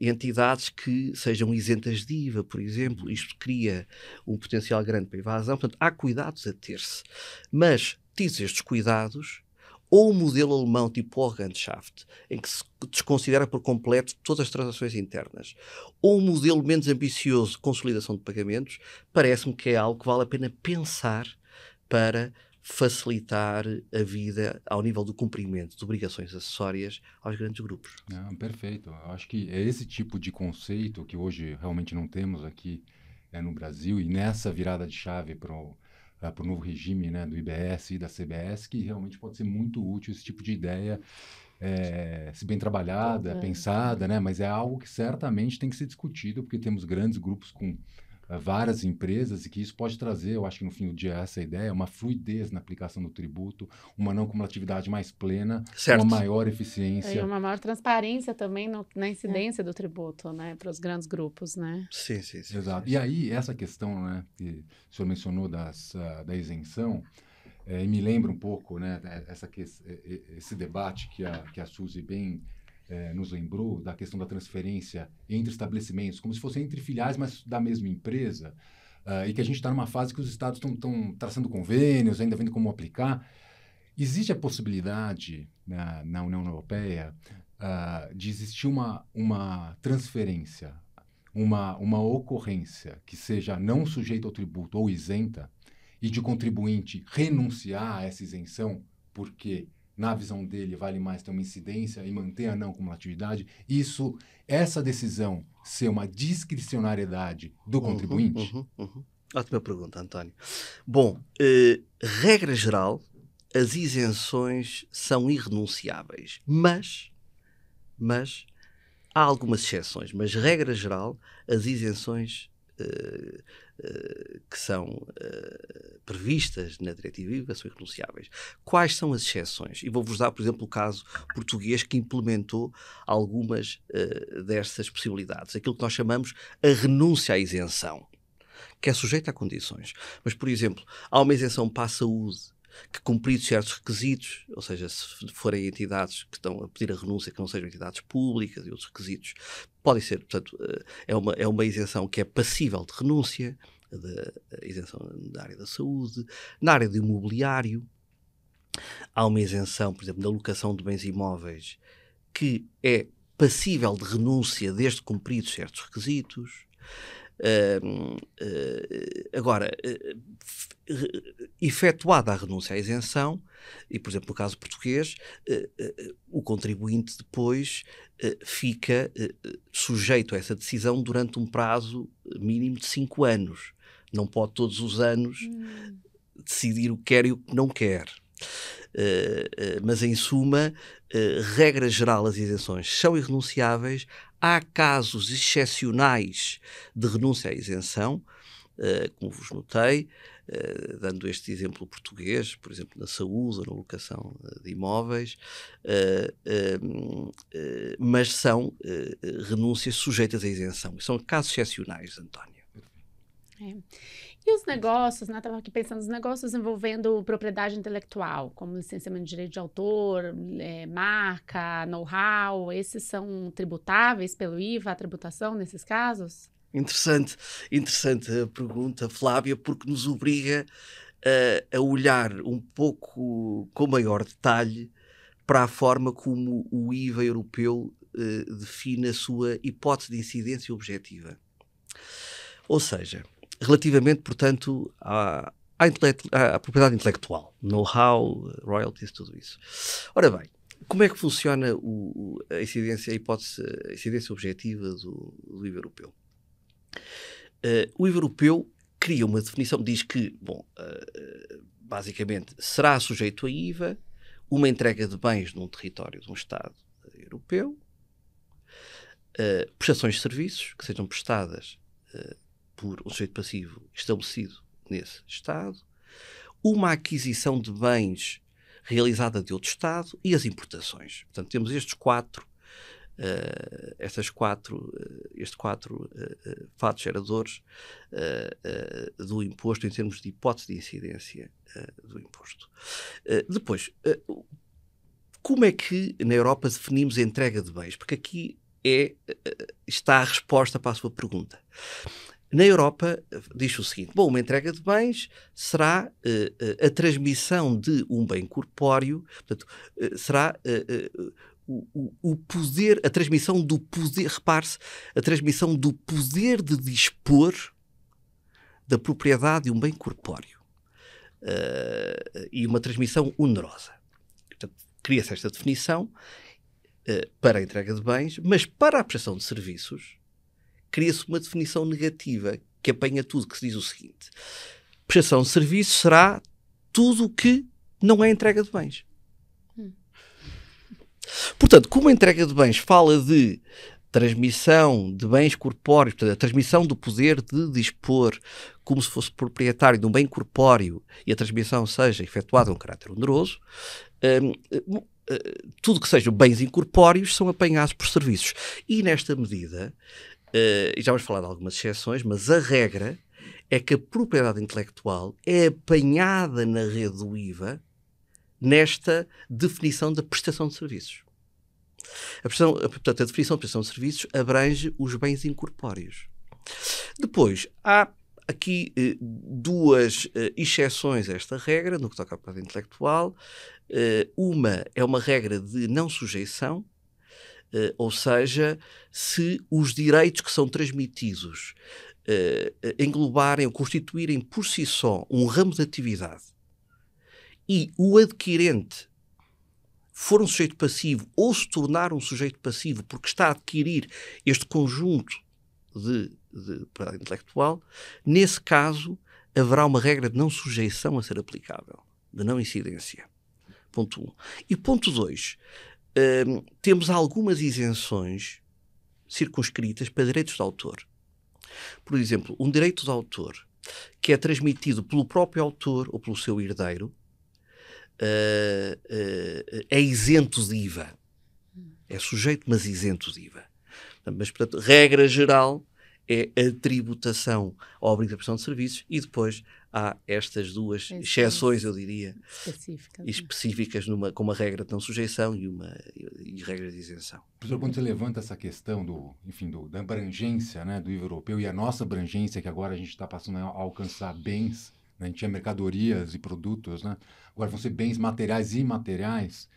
entidades que sejam isentas de IVA, por exemplo. Isto cria um potencial grande para a evasão. Portanto, há cuidados a ter-se. Mas, tidos estes cuidados, ou o modelo alemão tipo Organschaft, em que se desconsidera por completo todas as transações internas, ou um modelo menos ambicioso de consolidação de pagamentos, parece-me que é algo que vale a pena pensar para facilitar a vida ao nível do cumprimento de obrigações acessórias aos grandes grupos. Ah, perfeito. Eu acho que é esse tipo de conceito que hoje realmente não temos aqui é, no Brasil e nessa virada de chave para o ah, para o novo regime né, do IBS e da CBS, que realmente pode ser muito útil esse tipo de ideia, é, se bem trabalhada, pensada, uhum. né? mas é algo que certamente tem que ser discutido, porque temos grandes grupos com várias empresas e que isso pode trazer, eu acho que no fim do dia essa ideia, uma fluidez na aplicação do tributo, uma não cumulatividade mais plena, certo. uma maior eficiência. E uma maior transparência também no, na é. incidência é. do tributo, né, para os grandes grupos, né? Sim, sim, sim. Exato. Sim, sim. E aí, essa questão, né, que o senhor mencionou das, uh, da isenção, é, me lembra um pouco, né, essa, esse debate que a, que a Suzy bem é, nos lembrou da questão da transferência entre estabelecimentos, como se fosse entre filiais, mas da mesma empresa, uh, e que a gente está numa fase que os estados estão traçando convênios, ainda vendo como aplicar. Existe a possibilidade na, na União Europeia uh, de existir uma, uma transferência, uma, uma ocorrência que seja não sujeita ao tributo ou isenta, e de contribuinte renunciar a essa isenção porque na visão dele, vale mais ter uma incidência e manter a não cumulatividade, isso, essa decisão ser uma discricionariedade do uhum, contribuinte? Uhum, uhum. Ótima pergunta, António. Bom, eh, regra geral, as isenções são irrenunciáveis, mas, mas há algumas exceções, mas regra geral, as isenções eh, eh, que são uh, previstas na Diretiva IVA são irrenunciáveis. Quais são as exceções? E vou-vos dar, por exemplo, o caso português que implementou algumas uh, eh, dessas possibilidades. Aquilo que nós chamamos a renúncia à isenção, que é sujeita a condições. Mas, por exemplo, há uma isenção para a saúde, que cumpridos certos requisitos, ou seja, se forem entidades que estão a pedir a renúncia, que não sejam entidades públicas e outros requisitos, podem ser, portanto, eh, é uma, é uma isenção que é passível de renúncia, da eh, isenção da área da saúde, na área do imobiliário, há uma isenção, por exemplo, da locação de bens imóveis, que é passível de renúncia desde cumpridos certos requisitos. Uh, uh, agora, uh, eh, efetuada a renúncia à isenção, e por exemplo no caso português, eh, eh, o contribuinte depois fica sujeito a essa decisão durante um prazo mínimo de 5 anos. Não pode todos os anos hum. decidir o que quer e o que não quer. mas em suma, regra geral, as isenções são irrenunciáveis. Há casos excepcionais de renúncia à isenção, como vos notei, eh, dando este exemplo português, por exemplo, na saúde ou na locação eh, de imóveis, uh, mas são renúncias sujeitas à isenção. São casos excepcionais, António. É. E os negócios, né? Estava aqui pensando, nos negócios envolvendo propriedade intelectual, como licenciamento de direito de autor, é, marca, know-how, esses são tributáveis pelo IVA, a tributação nesses casos? Interessante, interessante a pergunta, Flávia, porque nos obriga a, a olhar um pouco com maior detalhe para a forma como o IVA europeu uh, define a sua hipótese de incidência objetiva. Ou seja, relativamente, portanto, à, à, à propriedade intelectual, know-how, royalties, tudo isso. Ora bem, como é que funciona o, a incidência, a hipótese, a incidência objetiva do, do IVA europeu? Uh, o europeu cria uma definição, diz que, bom, uh, basicamente, será sujeito a IVA uma entrega de bens num território de um Estado europeu, uh, prestações de serviços que sejam prestadas por um sujeito passivo estabelecido nesse Estado, uma aquisição de bens realizada de outro Estado e as importações. Portanto, temos estes quatro uh, eh, estas quatro, uh, eh, estes quatro uh, fatos geradores do imposto em termos de hipótese de incidência do imposto. depois, como é que na Europa definimos a entrega de bens? Porque aqui é, está a resposta para a sua pergunta. Na Europa, diz o seguinte: bom, uma entrega de bens será uh, a transmissão de um bem corpóreo, portanto, uh, será uh, o, o poder, a transmissão do poder, repare-se, a transmissão do poder de dispor da propriedade de um bem corpóreo uh, e uma transmissão onerosa. cria-se esta definição uh, para a entrega de bens, mas para a prestação de serviços cria-se uma definição negativa que apanha tudo, que se diz o seguinte: prestação de serviços será tudo o que não é entrega de bens. Portanto, como a entrega de bens fala de transmissão de bens corpóreos, portanto, a transmissão do poder de dispor como se fosse proprietário de um bem corpóreo e a transmissão seja efetuada um caráter oneroso, hum, hum, hum tudo que sejam bens incorpóreos são apanhados por serviços. E nesta medida, eh, e já vamos falar de algumas exceções, mas a regra é que a propriedade intelectual é apanhada na rede do IVA nesta definição da prestação de serviços. A, prestação, portanto, a definição de prestação de serviços abrange os bens incorpóreos. Depois, há aqui eh, duas eh, exceções a esta regra, no que toca à propriedade intelectual. Eh, uma é uma regra de não sujeição, eh, ou seja, se os direitos que são transmitidos eh, englobarem ou constituírem por si só um ramo de atividade e o adquirente for um sujeito passivo ou se tornar um sujeito passivo porque está a adquirir este conjunto de, de intelectual, nesse caso haverá uma regra de não sujeição a ser aplicável, de não incidência. Ponto 1. Um. E ponto 2. Hum, temos algumas isenções circunscritas para direitos de autor. Por exemplo, um direito de autor que é transmitido pelo próprio autor ou pelo seu herdeiro uh, uh, é isento de IVA. Hum. É sujeito, mas isento de IVA. Mas, portanto, regra geral é a tributação obriga à prestação de serviços e depois há estas duas é exceções, eu diria, específicas, é? específicas numa, com uma regra de não sujeição e uma e regra de isenção. Professor, quando você levanta essa questão do, enfim, do, da abrangência né, do IVA europeu e a nossa abrangência, que agora a gente está passando a alcançar bens né? a gente tinha mercadorias e produtos, né? agora vão ser bens materiais e imateriais,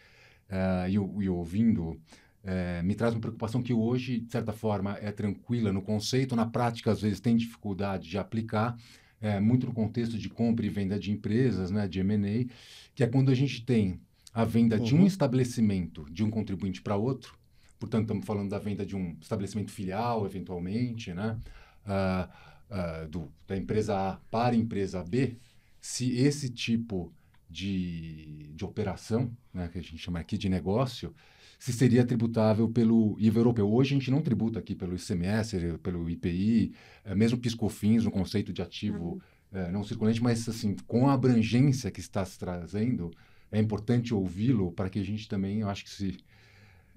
uh, e, e ouvindo, eh, me traz uma preocupação que hoje, de certa forma, é tranquila no conceito, na prática, às vezes, tem dificuldade de aplicar, eh, muito no contexto de compra e venda de empresas, né, de M&A, que é quando a gente tem a venda uhum. de um uhum. estabelecimento de um contribuinte para outro, portanto, estamos falando da venda de um estabelecimento filial, eventualmente, né? Uh, uh, do, da empresa A para a empresa B, se esse tipo de, de operação, né, que a gente chama aqui de negócio, se seria tributável pelo IVA europeu. Hoje a gente não tributa aqui pelo ICMS, pelo IPI, eh, mesmo piscofins, o conceito de ativo uhum. Eh, não circulante, mas assim, com a abrangência que está se trazendo, é importante ouvi-lo para que a gente também, eu acho que se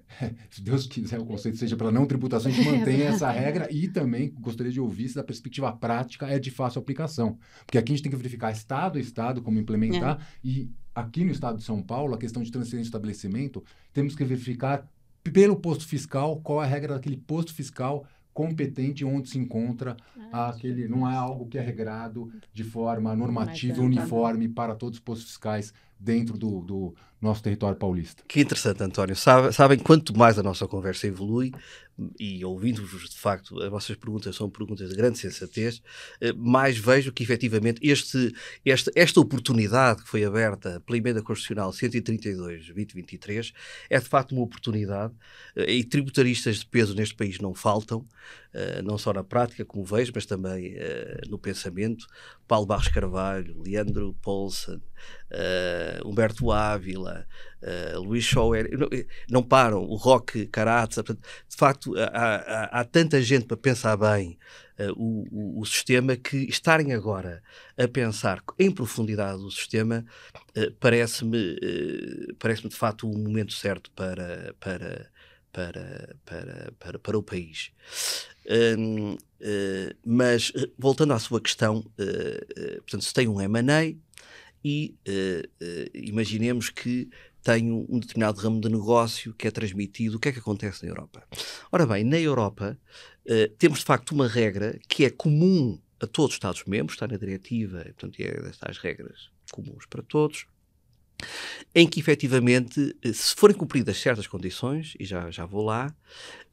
se Deus quiser, o conceito seja pela não tributação, a gente é mantém essa regra e também gostaria de ouvir se da perspectiva prática é de fácil aplicação. Porque aqui a gente tem que verificar estado a estado como implementar é. e aqui no estado de São Paulo, a questão de transferência de estabelecimento, temos que verificar pelo posto fiscal qual é a regra daquele posto fiscal competente onde se encontra ah, aquele é não é algo que é regrado de forma normativa é, tá uniforme para todos os postos fiscais dentro do, do, nosso território paulista. Que interessante, António. Sabe, sabem, quanto mais a nossa conversa evolui, e ouvindo-vos de facto, as vossas perguntas são perguntas de grande sensatez, eh, mais vejo que efetivamente este, este, esta oportunidade que foi aberta pela Emenda Constitucional 132-2023 é de facto uma oportunidade eh, e tributaristas de peso neste país não faltam. Eh, não só na prática, como vejo, mas também eh, no pensamento. Paulo Barros Carvalho, Leandro Paulsen, eh, Humberto Ávila, Luís Schauer, não, não, param, o rock, Carazza, de facto há, há, há tanta gente para pensar bem Uh, o, o, sistema que estarem agora a pensar em profundidade o sistema uh, parece-me uh, parece-me de facto o momento certo para para para para, para, para o país um, uh, ah, mas ah, voltando à sua questão, uh, portanto, se tem um M&A e imaginemos que tem um determinado ramo de negócio que é transmitido, o que é que acontece na Europa? Ora bem, na Europa temos de facto uma regra que é comum a todos os Estados-membros, está na diretiva, portanto, é das regras comuns para todos, em que efetivamente, eh, se forem cumpridas certas condições, e já, já vou lá,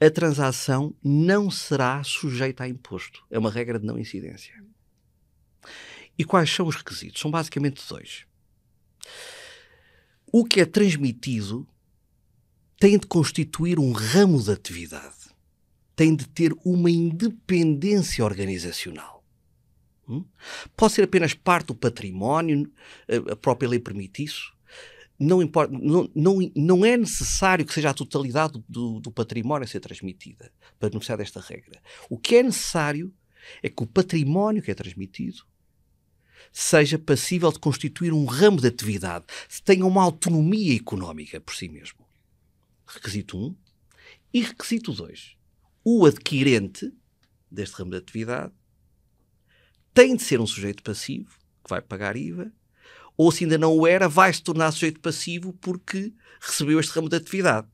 a transação não será sujeita a imposto. É uma regra de não incidência. E quais são os requisitos? São basicamente dois. O que é transmitido tem de constituir um ramo de atividade, tem de ter uma independência organizacional. Hum? Pode ser apenas parte do património, eh, a própria lei permite isso não, importa, não, não, não é necessário que seja a totalidade do, do património a ser transmitida para beneficiar desta regra. O que é necessário é que o património que é transmitido seja passível de constituir um ramo de atividade, se tenha uma autonomia económica por si mesmo. Requisito 1. Um. E requisito 2. O adquirente deste ramo de atividade tem de ser um sujeito passivo, que vai pagar IVA, ou se ainda não o era, vai se tornar sujeito passivo porque recebeu este ramo de atividade.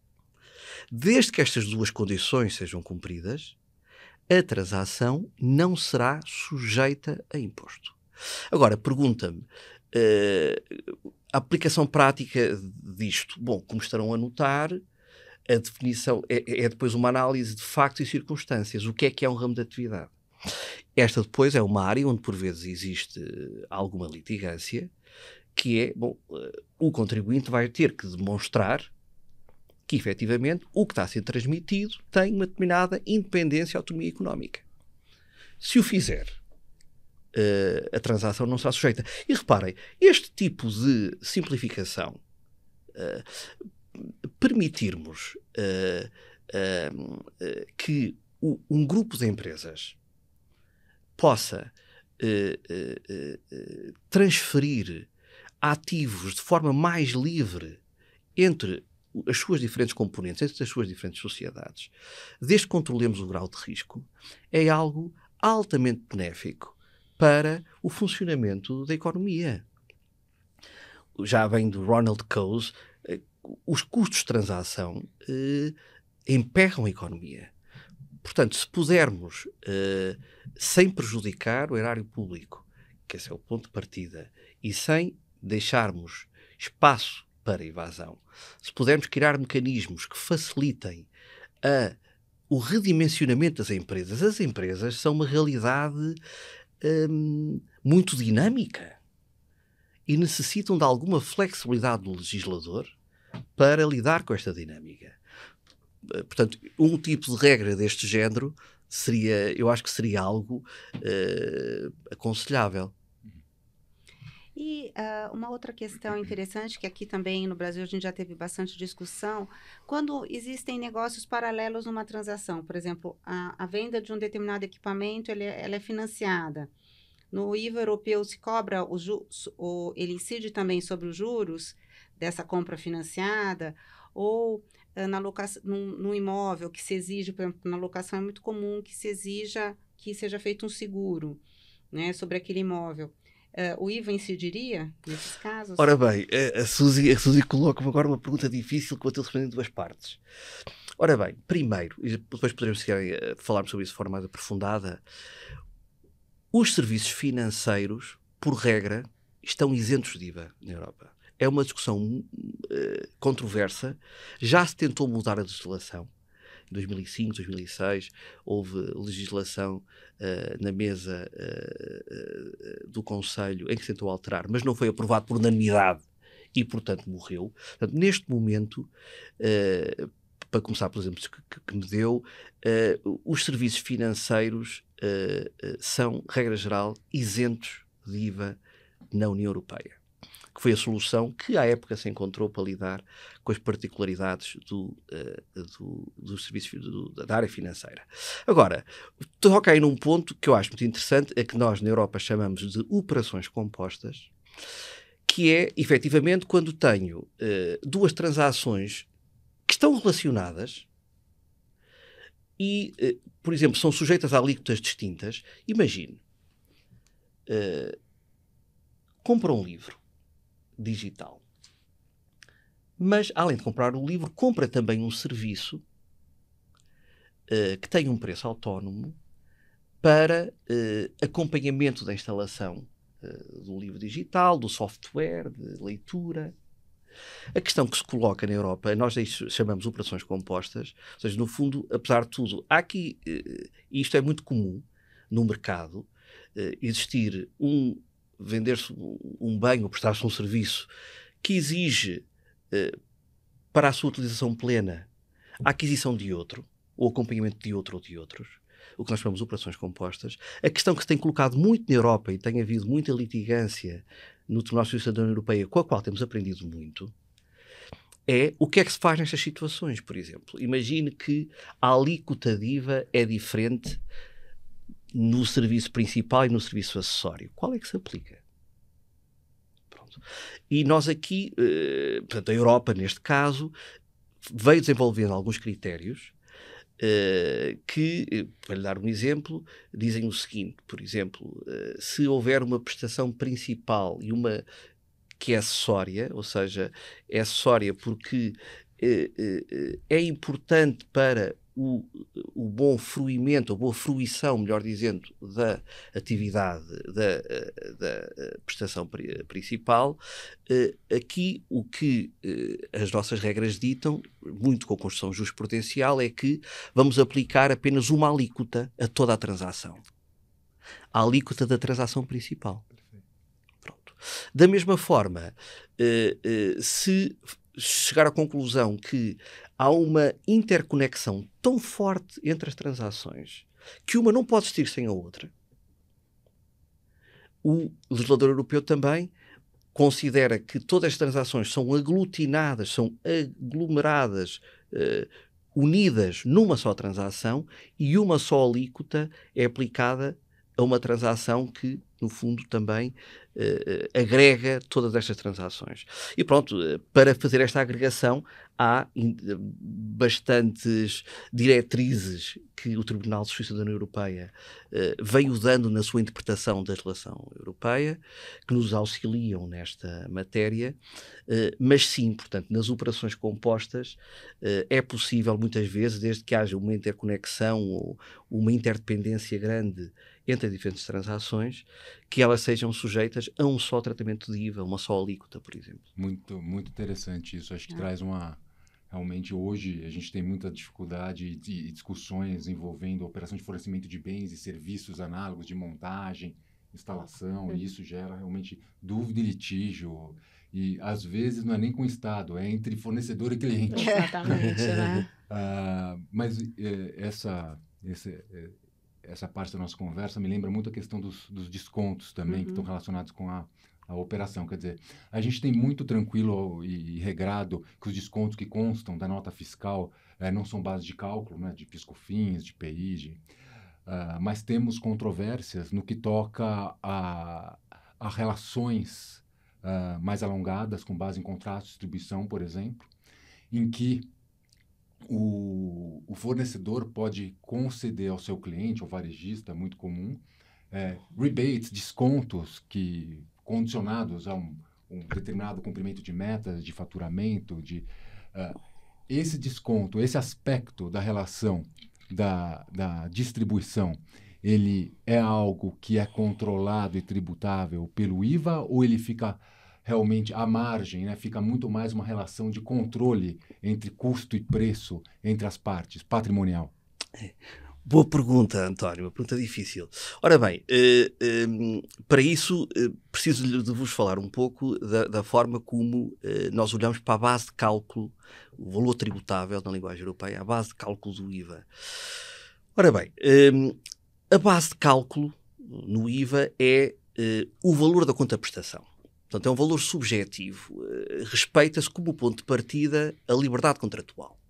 Desde que estas duas condições sejam cumpridas, a transação não será sujeita a imposto. Agora, pergunta-me, uh, a aplicação prática disto? Bom, como estarão a notar, a definição é, é, é, depois uma análise de factos e circunstâncias. O que é que é um ramo de atividade? Esta depois é uma área onde por vezes existe eh, alguma litigância que é, bom, eh, o contribuinte vai ter que demonstrar que efetivamente o que está a ser transmitido tem uma determinada independência e autonomia económica. Se o fizer, eh, a transação não será sujeita. E reparem, este tipo de simplificação, eh, permitirmos que um grupo de empresas possa transferir ativos de forma mais livre entre as suas diferentes componentes, entre as suas diferentes sociedades, desde que controlemos o grau de risco, é algo altamente benéfico para o funcionamento da economia. Já vem do Ronald Coase, eh, os custos de transação eh, emperram a economia. Portanto, se pudermos, eh, sem prejudicar o erário público, que esse é o ponto de partida, e sem deixarmos espaço para evasão, se pudermos criar mecanismos que facilitem a, o redimensionamento das empresas, as empresas são uma realidade hum, muito dinâmica e necessitam de alguma flexibilidade do legislador para lidar com esta dinâmica. Eh, portanto, um tipo de regra deste género seria, eu acho que seria algo uh, aconselhável. E uh, uma outra questão interessante, que aqui também no Brasil a gente já teve bastante discussão, quando existem negócios paralelos numa transação, por exemplo, a, a venda de um determinado equipamento ele, é, ela é financiada. No IVA europeu se cobra, o, ju, o, ele incide também sobre os juros dessa compra financiada, ou uh, na locação, num, num imóvel que se exige, por exemplo, na locação é muito comum que se exija que seja feito um seguro né, sobre aquele imóvel. Uh, o IVA incidiria nesses casos? Ora bem, a, Suzy, a Suzy coloca-me agora uma pergunta difícil que vou ter de responder em duas partes. Ora bem, primeiro, e depois poderemos eh, falar sobre isso de forma mais aprofundada, os serviços financeiros, por regra, estão isentos de IVA na Europa. É uma discussão uh, controversa, já se tentou mudar a legislação, 2005, 2006, houve legislação uh, na mesa uh, do Conselho em que tentou alterar, mas não foi aprovado por unanimidade e, portanto, morreu. Portanto, neste momento, para começar, por exemplo, que, que me deu, os serviços financeiros são, regra geral, isentos de IVA na União Europeia que foi a solução que à época se encontrou para lidar com as particularidades do, uh, do, do serviço do, da área financeira. Agora, toca aí num ponto que eu acho muito interessante, é que nós na Europa chamamos de operações compostas, que é efetivamente quando tenho uh, duas transações que estão relacionadas e, uh, por exemplo, são sujeitas a alíquotas distintas. Imagine, compra um livro digital. Mas, além de comprar o livro, compra também um serviço uh, que tem um preço autónomo para uh, acompanhamento da instalação uh, do livro digital, do software, de leitura. A questão que se coloca na Europa, nós chamamos operações compostas, ou seja, no fundo, apesar de tudo, há aqui, e isto é muito comum no mercado, existir um vender-se um bem ou prestar-se um serviço que exige eh, para a sua utilização plena a aquisição de outro, ou acompanhamento de outro ou de outros, o que nós chamamos de operações compostas, a questão que se tem colocado muito na Europa e tem havido muita litigância no Tribunal de Justiça da União Europeia, com a qual temos aprendido muito, é o que é que se faz nestas situações, por exemplo. Imagine que a alíquota diva é diferente no serviço principal e no serviço acessório. Qual é que se aplica? Pronto. E nós aqui, eh, portanto, a Europa, neste caso, veio desenvolvendo alguns critérios eh, que, eh, para lhe dar um exemplo, dizem o seguinte: por exemplo, se houver uma prestação principal e uma que é acessória, ou seja, é acessória porque é importante para o, o bom fruimento, a boa fruição, melhor dizendo, da atividade da, eh, da eh, prestação principal, eh, aqui o que as nossas regras ditam, muito com a construção jurisprudencial, é que vamos aplicar apenas uma alíquota a toda a transação. A alíquota da transação principal. Da mesma forma, se chegar à conclusão que há uma interconexão tão forte entre as transações que uma não pode existir sem a outra. O legislador europeu também considera que todas as transações são aglutinadas, são aglomeradas, uh, unidas numa só transação e uma só alíquota é aplicada a uma transação que no fundo, também eh, eh, agrega todas estas transações. E pronto, eh, para fazer esta agregação, há bastantes diretrizes que o Tribunal de Justiça da União Europeia eh, vem usando na sua interpretação da relação europeia, que nos auxiliam nesta matéria, mas sim, portanto, nas operações compostas é possível muitas vezes, desde que haja uma interconexão ou uma interdependência grande entre as diferentes transações, que elas sejam sujeitas a um só tratamento de IVA, uma só alíquota, por exemplo. Muito, muito interessante isso. Acho que é. traz uma. Realmente, hoje, a gente tem muita dificuldade e discussões envolvendo operação de fornecimento de bens e serviços análogos de montagem, instalação, e isso gera realmente dúvida e litígio. E às vezes não é nem com o Estado, é entre fornecedor e cliente. Exatamente, né? Ah, mas é, essa, esse, é, essa parte da nossa conversa me lembra muito a questão dos, dos descontos também, uhum. que estão uhum. relacionados com a, a operação. Quer dizer, a gente tem muito tranquilo e regrado que os descontos que constam da nota fiscal eh, não são base de cálculo, né, de piscofins, de PI, de, uh, mas temos controvérsias no que toca a, a relações uh, mais alongadas com base em contratos de distribuição, por exemplo, em que o, o fornecedor pode conceder ao seu cliente, ao varejista, é muito comum, é, rebates, descontos que condicionados a um, um, determinado cumprimento de metas, de faturamento, de uh, esse desconto, esse aspecto da relação da, da distribuição, ele é algo que é controlado e tributável pelo IVA ou ele fica realmente à margem, né? fica muito mais uma relação de controle entre custo e preço entre as partes, patrimonial. É. Boa pergunta, António, uma pergunta difícil. Ora bem, eh, eh, para isso eh, preciso de vos falar um pouco da, da, forma como nós olhamos para a base de cálculo, o valor tributável na linguagem europeia, a base de cálculo do IVA. Ora bem, a base de cálculo no IVA é o valor da contraprestação. Portanto, é um valor subjetivo. Eh, respeita-se como ponto de partida a liberdade contratual.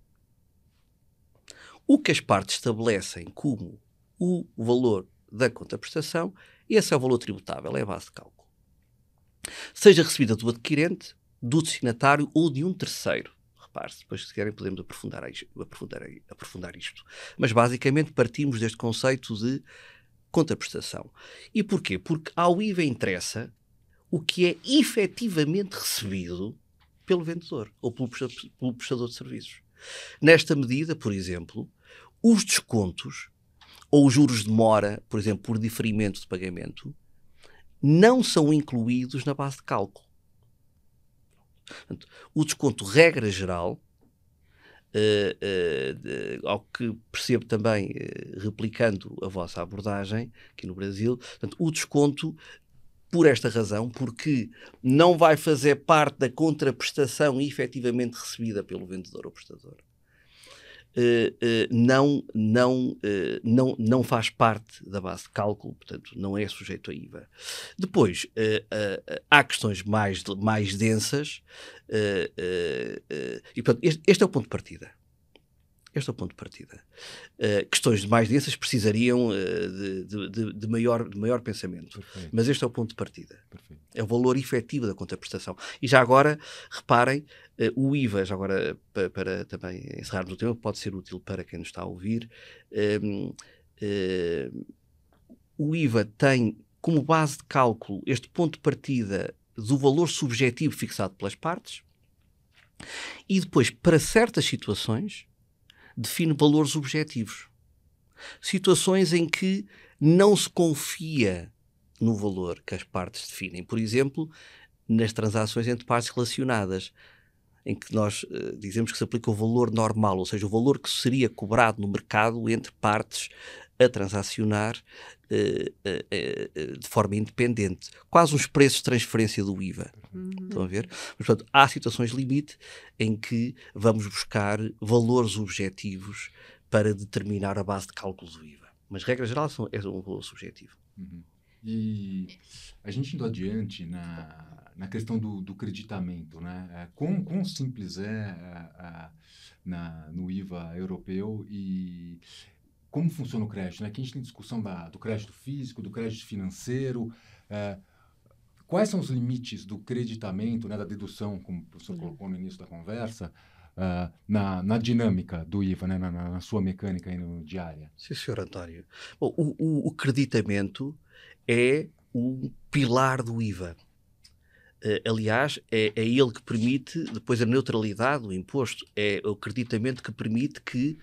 O que as partes estabelecem como o valor da contraprestação, esse é o valor tributável, é a base de cálculo. Seja recebida do adquirente, do destinatário ou de um terceiro. Repare-se, depois, se querem, podemos aprofundar, aprofundar, aprofundar isto. Mas, basicamente, partimos deste conceito de contraprestação. E porquê? Porque ao IVA interessa o que é efetivamente recebido pelo vendedor ou pelo, pelo prestador de serviços. Nesta medida, por exemplo, os descontos ou os juros de mora, por exemplo, por diferimento de pagamento, não são incluídos na base de cálculo. o desconto, regra geral, uh, uh, ao que percebo também, uh, replicando a vossa abordagem aqui no Brasil, portanto, o desconto por esta razão, porque não vai fazer parte da contraprestação efetivamente recebida pelo vendedor ou prestador. Eh, eh, não, não, eh, não, não faz parte da base de cálculo, portanto, não é sujeito a IVA. Depois, há questões mais, mais densas, e portanto, este, é o ponto de partida. Este é o ponto de partida. Uh, questões mais densas precisariam uh, de, de, de, maior, de maior pensamento. Perfeito. Mas este é o ponto de partida. Perfeito. É o valor efetivo da contraprestação. E já agora, reparem, uh, o IVA, já agora para, para, também encerrarmos o tema, pode ser útil para quem nos está a ouvir. Ehm, o IVA tem como base de cálculo este ponto de partida do valor subjetivo fixado pelas partes. E depois, para certas situações, define valores objetivos. Situações em que não se confia no valor que as partes definem. Por exemplo, nas transações entre partes relacionadas em que nós uh, dizemos que se aplica o valor normal, ou seja, o valor que seria cobrado no mercado entre partes a transacionar uh, uh, de forma independente. Quase uns preços de transferência do IVA. Uhum. Estão a ver? Mas, portanto, há situações limite em que vamos buscar valores objetivos para determinar a base de cálculo do IVA. Mas, regra geral, são, é um valor subjetivo. Uhum. E a gente indo adiante na, na questão do, do creditamento, né? É, quão, quão simples é, é, é na, no IVA europeu e como funciona o crédito, né? Aqui a gente tem discussão da, do crédito físico, do crédito financeiro. É, quais são os limites do creditamento, né, da dedução, como o professor colocou no início da conversa, uh, na, na, dinâmica do IVA, né, na, na, sua mecânica aí no, diária? Sim, senhor Antônio. Bom, o, o, o creditamento é um pilar do IVA. Eh, aliás, é, é, ele que permite, depois a neutralidade do imposto, é o acreditamento que permite que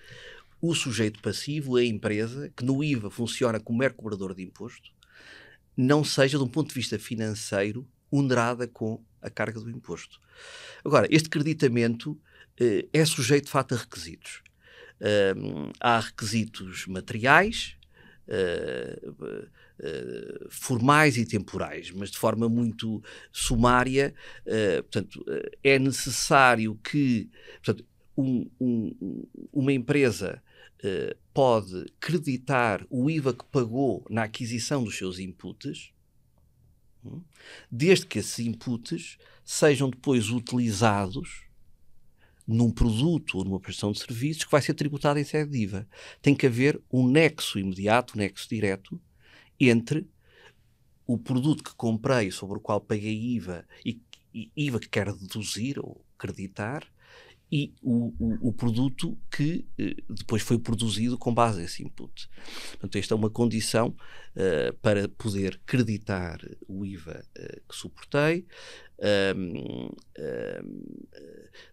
o sujeito passivo, a empresa, que no IVA funciona como mero cobrador de imposto, não seja, de um ponto de vista financeiro, onerada com a carga do imposto. Agora, este creditamento eh, é sujeito, de facto, a requisitos. há requisitos materiais, uh, eh, formais e temporais, mas de forma muito sumária. Uh, portanto, eh, é necessário que portanto, um, um, uma empresa pode creditar o IVA que pagou na aquisição dos seus inputs, hum, desde que esses inputs sejam depois utilizados num produto ou numa prestação de serviços que vai ser tributado em sede de IVA. Tem que haver um nexo imediato, um nexo direto, entre o produto que comprei, sobre o qual paguei IVA e IVA que quero deduzir ou acreditar, e o, o, o produto que eh, depois foi produzido com base nesse input. Portanto, esta é uma condição uh, para poder creditar o IVA eh, que suportei. Um, um,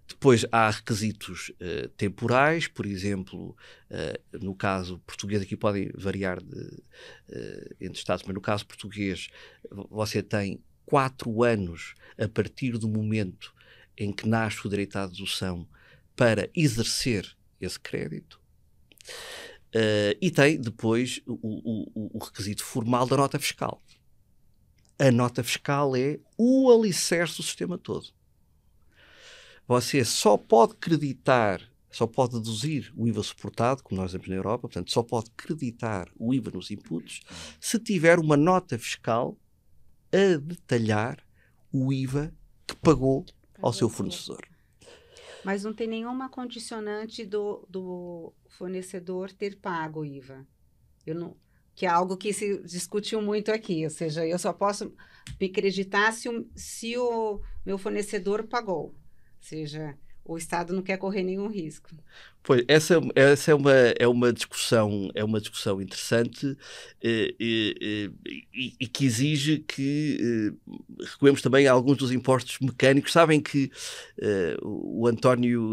depois há requisitos uh, temporais, por exemplo, uh, no caso português, aqui podem variar de, uh, entre Estados, mas no caso português você tem quatro anos a partir do momento em que nasce o direito à dedução para exercer esse crédito. Uh, e tem depois o, o, o, requisito formal da nota fiscal. A nota fiscal é o alicerce do sistema todo. Você só pode creditar, só pode deduzir o IVA suportado, como nós temos na Europa, portanto, só pode creditar o IVA nos inputs se tiver uma nota fiscal a detalhar o IVA que pagou ao seu fornecedor. Mas não tem nenhuma condicionante do, do fornecedor ter pago IVA. Eu não, que é algo que se discutiu muito aqui, ou seja, eu só posso me acreditar se o, se o meu fornecedor pagou. Ou seja, o Estado não quer correr nenhum risco. Pois, essa, essa é, uma, é, uma discussão, é uma discussão interessante eh, eh, eh, e, e, que exige que recuemos também alguns dos impostos mecânicos. Sabem que o António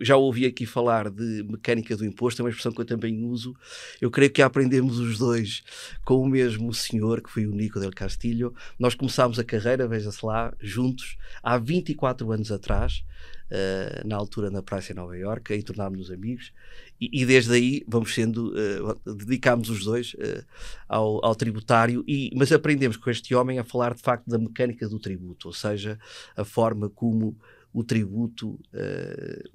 já ouvi aqui falar de mecânica do imposto, é uma expressão que eu também uso. Eu creio que aprendemos os dois com o mesmo senhor, que foi o Nico del Castilho. Nós começámos a carreira, veja-se lá, juntos, há 24 anos atrás uh, na altura na praia em Nova Iorque, e tornámos-nos amigos e, e, desde aí vamos sendo, uh, dedicámos os dois uh, ao, ao, tributário, e, mas aprendemos com este homem a falar de facto da mecânica do tributo, ou seja, a forma como o tributo uh,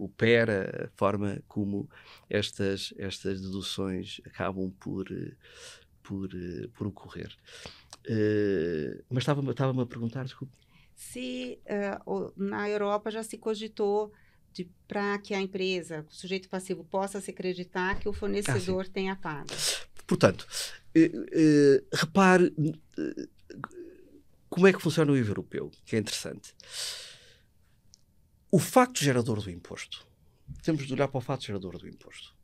opera, a forma como estas, estas deduções acabam por, por, por ocorrer. Uh, mas estava-me estava a perguntar, desculpe se uh, na Europa já se cogitou para que a empresa, o sujeito passivo, possa se acreditar que o ah, fornecedor ah, tenha pago. Portanto, eh, eh, repare como é que funciona o IVA europeu, que é interessante. O facto gerador do imposto. Temos de olhar para o facto gerador do imposto.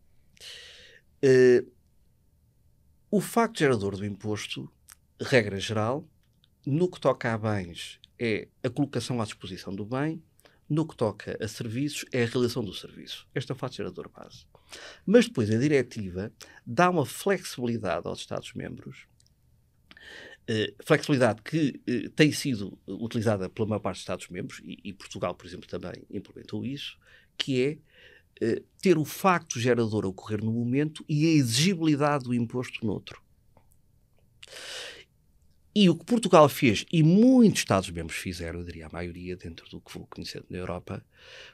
o facto gerador do imposto, regra geral, no que toca a bens é a colocação à disposição do bem, no que toca a serviços, é a realização do serviço. Este é o fato gerador base. Mas depois a diretiva dá uma flexibilidade aos Estados-membros, eh, flexibilidade que eh, tem sido utilizada pela maior parte dos Estados-membros, e, Portugal, por exemplo, também implementou isso, que é eh, ter o facto gerador a ocorrer no momento e a exigibilidade do imposto noutro. outro. E o que Portugal fez, e muitos Estados-membros fizeram, eu diria a maioria, dentro do que vou conhecendo na Europa,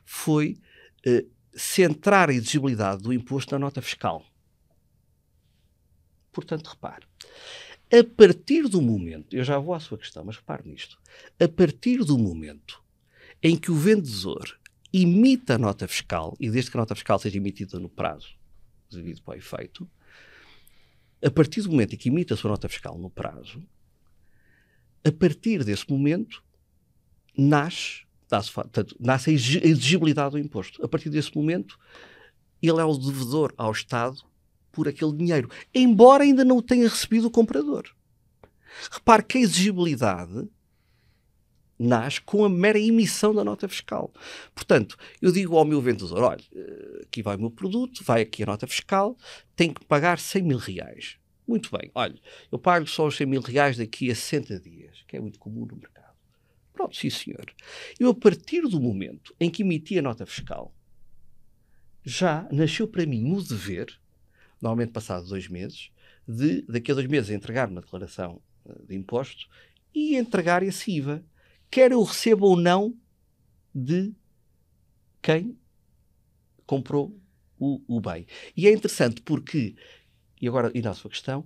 foi eh, centrar a exigibilidade do imposto na nota fiscal. Portanto, repare, a partir do momento, eu já vou à sua questão, mas repare nisto, a partir do momento em que o vendedor imita a nota fiscal, e desde que a nota fiscal seja emitida no prazo devido para o efeito, a partir do momento em que imita a sua nota fiscal no prazo, a partir desse momento, nasce, nasce, portanto, nasce a exigibilidade do imposto. A partir desse momento, ele é o devedor ao Estado por aquele dinheiro, embora ainda não o tenha recebido o comprador. Repare que a exigibilidade nasce com a mera emissão da nota fiscal. Portanto, eu digo ao meu vendedor: olha, eh, aqui vai o meu produto, vai aqui a nota fiscal, tem que pagar 100 mil reais. Muito bem, olha, eu pago só os 100 mil reais daqui a 60 dias, que é muito comum no mercado. Pronto, sim senhor. Eu, a partir do momento em que emiti a nota fiscal, já nasceu para mim o dever, normalmente passado dois meses, de daqui a dois meses entregar uma declaração eh, de imposto e entregar esse IVA, quer eu receba ou não de quem comprou o, o bem. E é interessante porque e agora e à sua questão,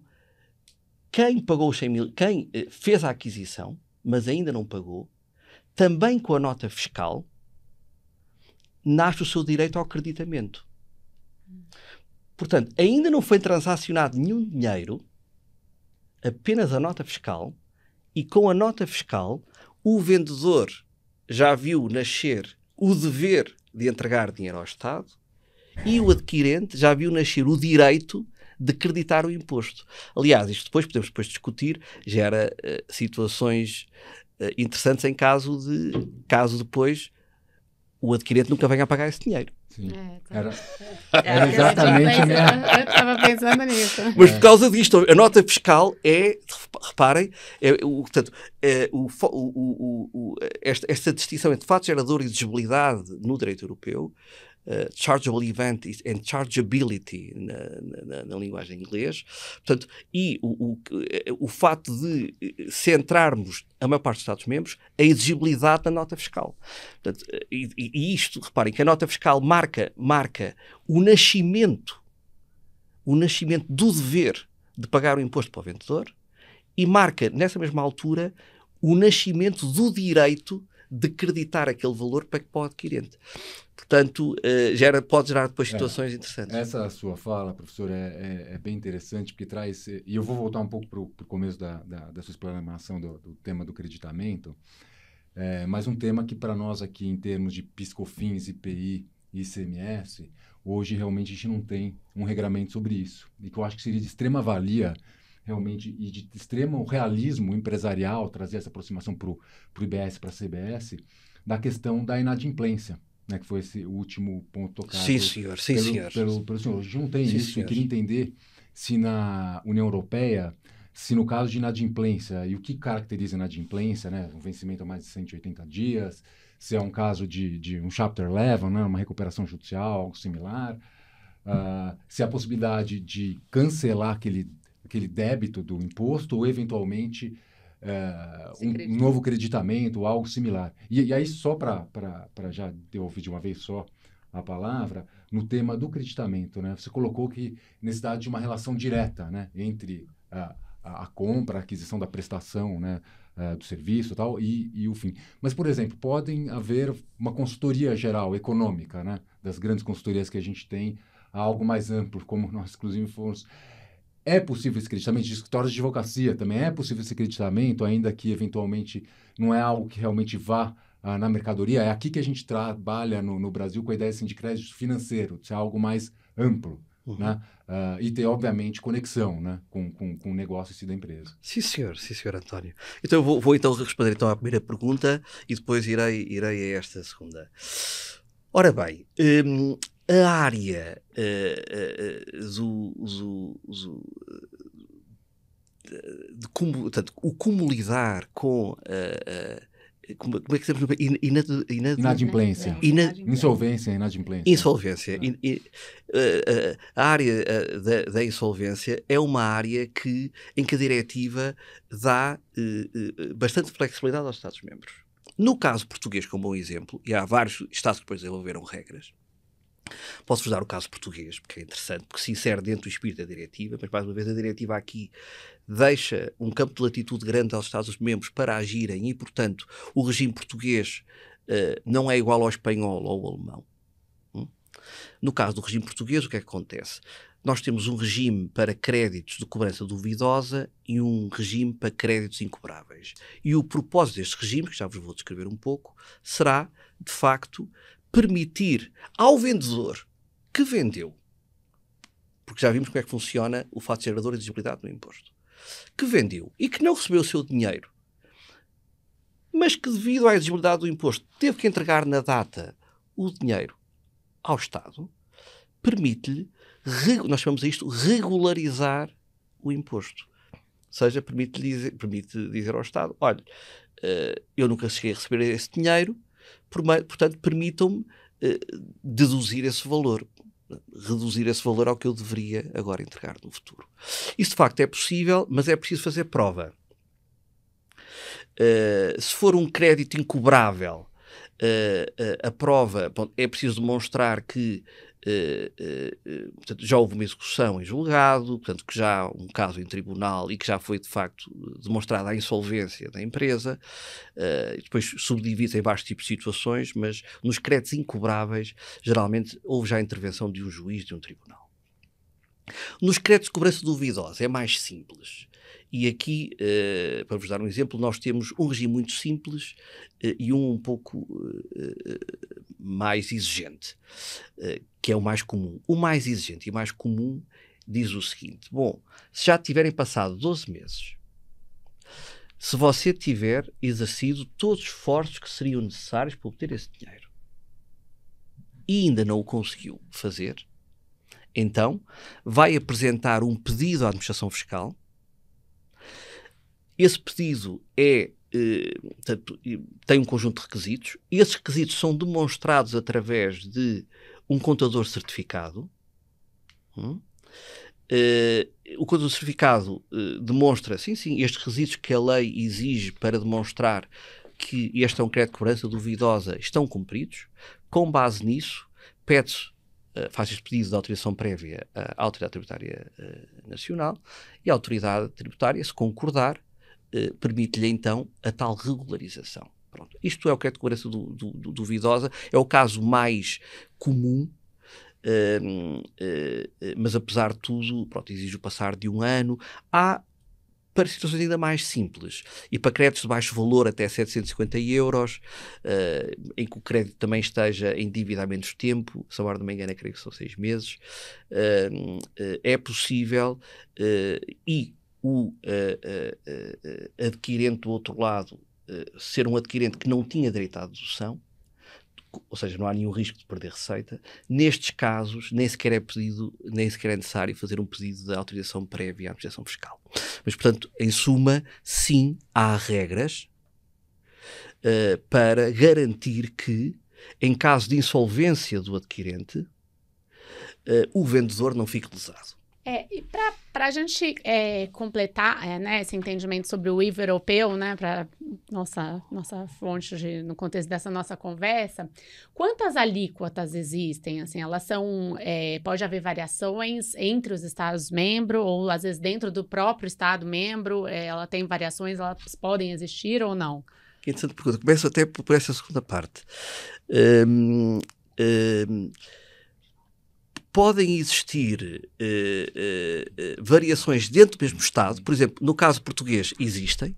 quem pagou os 100 mil, quem eh, fez a aquisição, mas ainda não pagou, também com a nota fiscal, nasce o seu direito ao acreditamento. Portanto, ainda não foi transacionado nenhum dinheiro, apenas a nota fiscal, e com a nota fiscal, o vendedor já viu nascer o dever de entregar dinheiro ao Estado e o adquirente já viu nascer o direito decreditar o imposto. Aliás, isto depois podemos depois discutir, gera uh, situações uh, interessantes em caso de caso depois o adquirente nunca venha a pagar esse dinheiro. Sim. É, claro. era, era, exatamente. Eu estava, pensando nisso. Mas por causa disto, a nota fiscal é, reparem, é, o, portanto, é, o, o, o, esta, esta distinção entre fato gerador e desigualdade no direito europeu uh, eh, chargeable event and chargeability na, na, na linguagem inglesa. Portanto, e o, o, eh, o fato de eh, centrarmos a maior parte dos Estados-membros a exigibilidade da nota fiscal. Portanto, e, e, isto, reparem, que a nota fiscal marca, marca o nascimento, o nascimento do dever de pagar o imposto para o vendedor e marca, nessa mesma altura, o nascimento do direito decreditar aquele valor para, para o adquirente. Portanto, gera, eh, pode gerar depois é, situações é, interessantes. Essa sua fala, professor, é, é, é, bem interessante, porque traz. E eu vou voltar um pouco para o começo da, da, da, sua explanação do, do tema do creditamento. É, mas um tema que, para nós aqui, em termos de PiscoFins, IPI e ICMS, hoje realmente a gente não tem um regramento sobre isso. E que eu acho que seria de extrema valia realmente e de extremo realismo empresarial, trazer essa aproximação para o IBS, para a CBS, da questão da inadimplência. Né, que foi esse último ponto tocado sim, senhor, sim, pelo, senhor. Pelo, pelo, pelo senhor. Hoje não sim, isso, senhor. eu queria entender se na União Europeia, se no caso de inadimplência, e o que caracteriza inadimplência, né, um vencimento a mais de 180 dias, se é um caso de, de um Chapter 11, né, uma recuperação judicial, algo similar, uh, se a possibilidade de cancelar aquele aquele débito do imposto ou eventualmente é, um, um, novo creditamento, ou algo similar. E, e aí, só para já devolver de uma vez só a palavra, no tema do creditamento, né? você colocou que necessidade de uma relação direta né? entre a, a, compra, a aquisição da prestação né? A, eh, do serviço tal, e, e o fim. Mas, por exemplo, podem haver uma consultoria geral, econômica, né? das grandes consultorias que a gente tem, algo mais amplo, como nós, inclusive, fomos é possível esse creditamento, de escritórios de advocacia também é possível esse creditamento, ainda que eventualmente não é algo que realmente vá ah, na mercadoria. É aqui que a gente trabalha no, no Brasil com a ideia assim, de crédito financeiro, de ser algo mais amplo. Uhum. Né? Uh, e ter, obviamente, conexão né? com, com, com o negócio e da empresa. Sim, senhor, sim, senhor António. Então, eu vou, vou, então responder então, à primeira pergunta e depois irei, irei a esta segunda. Ora bem, hum, a área uh, uh, do, do, do, de portanto, o como lidar com como, como, é que temos no in, inadimplência. insolvência, inadimplência. Insolvência. Ah. a área uh, da, da, insolvência é uma área que, em que a diretiva dá bastante flexibilidade aos Estados-membros. No caso português, como um exemplo, e há vários Estados que depois desenvolveram regras, Posso-vos dar o caso português, porque é interessante, porque se insere dentro do espírito da diretiva, mas mais uma vez a diretiva aqui deixa um campo de latitude grande aos Estados-membros para agirem e, portanto, o regime português uh, não é igual ao espanhol ou ao alemão. Hum? No caso do regime português, o que é que acontece? Nós temos um regime para créditos de cobrança duvidosa e um regime para créditos incobráveis. E o propósito deste regime, que já vos vou descrever um pouco, será, de facto, permitir ao vendedor que vendeu, porque já vimos como é que funciona o fato gerador e visibilidade no imposto, que vendeu e que não recebeu o seu dinheiro, mas que devido à exigibilidade do imposto teve que entregar na data o dinheiro ao Estado, permite-lhe, nós chamamos isto, regularizar o imposto. Ou seja, permite dizer, permite dizer ao Estado, olha, eh, eu nunca cheguei a receber esse dinheiro, portanto, permitam-me eh, deduzir esse valor, reduzir esse valor ao que eu deveria agora entregar no futuro. Isso de facto é possível, mas é preciso fazer prova. Eh, se for um crédito incobrável, eh, a prova é preciso demonstrar que eh, eh, eh, portanto, já houve uma execução em julgado, portanto, que já um caso em tribunal e que já foi de facto demonstrada a insolvência da empresa, uh, depois subdivide em vários tipos de situações, mas nos créditos incobráveis, geralmente houve já a intervenção de um juiz de um tribunal. Nos créditos de cobrança duvidosa é mais simples. E aqui, uh, para vos dar um exemplo, nós temos um regime muito simples uh, e um um pouco uh, mais exigente, que é o mais comum. O mais exigente e mais comum diz o seguinte: bom, se já tiverem passado 12 meses, se você tiver exercido todos os esforços que seriam necessários para obter esse dinheiro e ainda não o conseguiu fazer, então vai apresentar um pedido à administração fiscal esse pedido é eh, portanto, tem um conjunto de requisitos. Esses requisitos são demonstrados através de um contador certificado. Hum? Uh, o contador certificado uh, demonstra, sim, sim, estes requisitos que a lei exige para demonstrar que este é um crédito de cobrança duvidosa estão cumpridos. Com base nisso, pede-se uh, faz este pedido de autorização prévia à Autoridade Tributária Nacional e a Autoridade Tributária, se concordar, eh, permite-lhe então a tal regularização. Pronto. Isto é o que é de cobrança duvidosa, é o caso mais comum. Ehm, eh, eh, mas apesar de tudo, pronto, exige o passar de um ano. Há para situações ainda mais simples e para créditos de baixo valor até 750 euros, uh, em que o crédito também esteja em dívida há menos tempo, se agora não me engano, é, creio que são seis meses, uh, uh, é possível e o eh, eh, eh, adquirente do outro lado ser um adquirente que não tinha direito à dedução, ou seja, não há nenhum risco de perder receita. Nestes casos, nem sequer é pedido, nem sequer é necessário fazer um pedido de autorização prévia à Administração Fiscal. Mas, portanto, em suma, sim, há regras uh, para garantir que, em caso de insolvência do adquirente, uh, o vendedor não fique lesado. É, e para a gente é, completar é, né, esse entendimento sobre o IVA europeu, né, para nossa, nossa fonte de, no contexto dessa nossa conversa, quantas alíquotas existem? Assim, elas são, é, pode haver variações entre os Estados-membros ou às vezes dentro do próprio Estado-membro, é, ela tem variações, elas podem existir ou não? Que interessante pergunta. Começo até por essa segunda parte. Hum, hum podem existir uh, uh, variações dentro do mesmo Estado, por exemplo, no caso português, existem.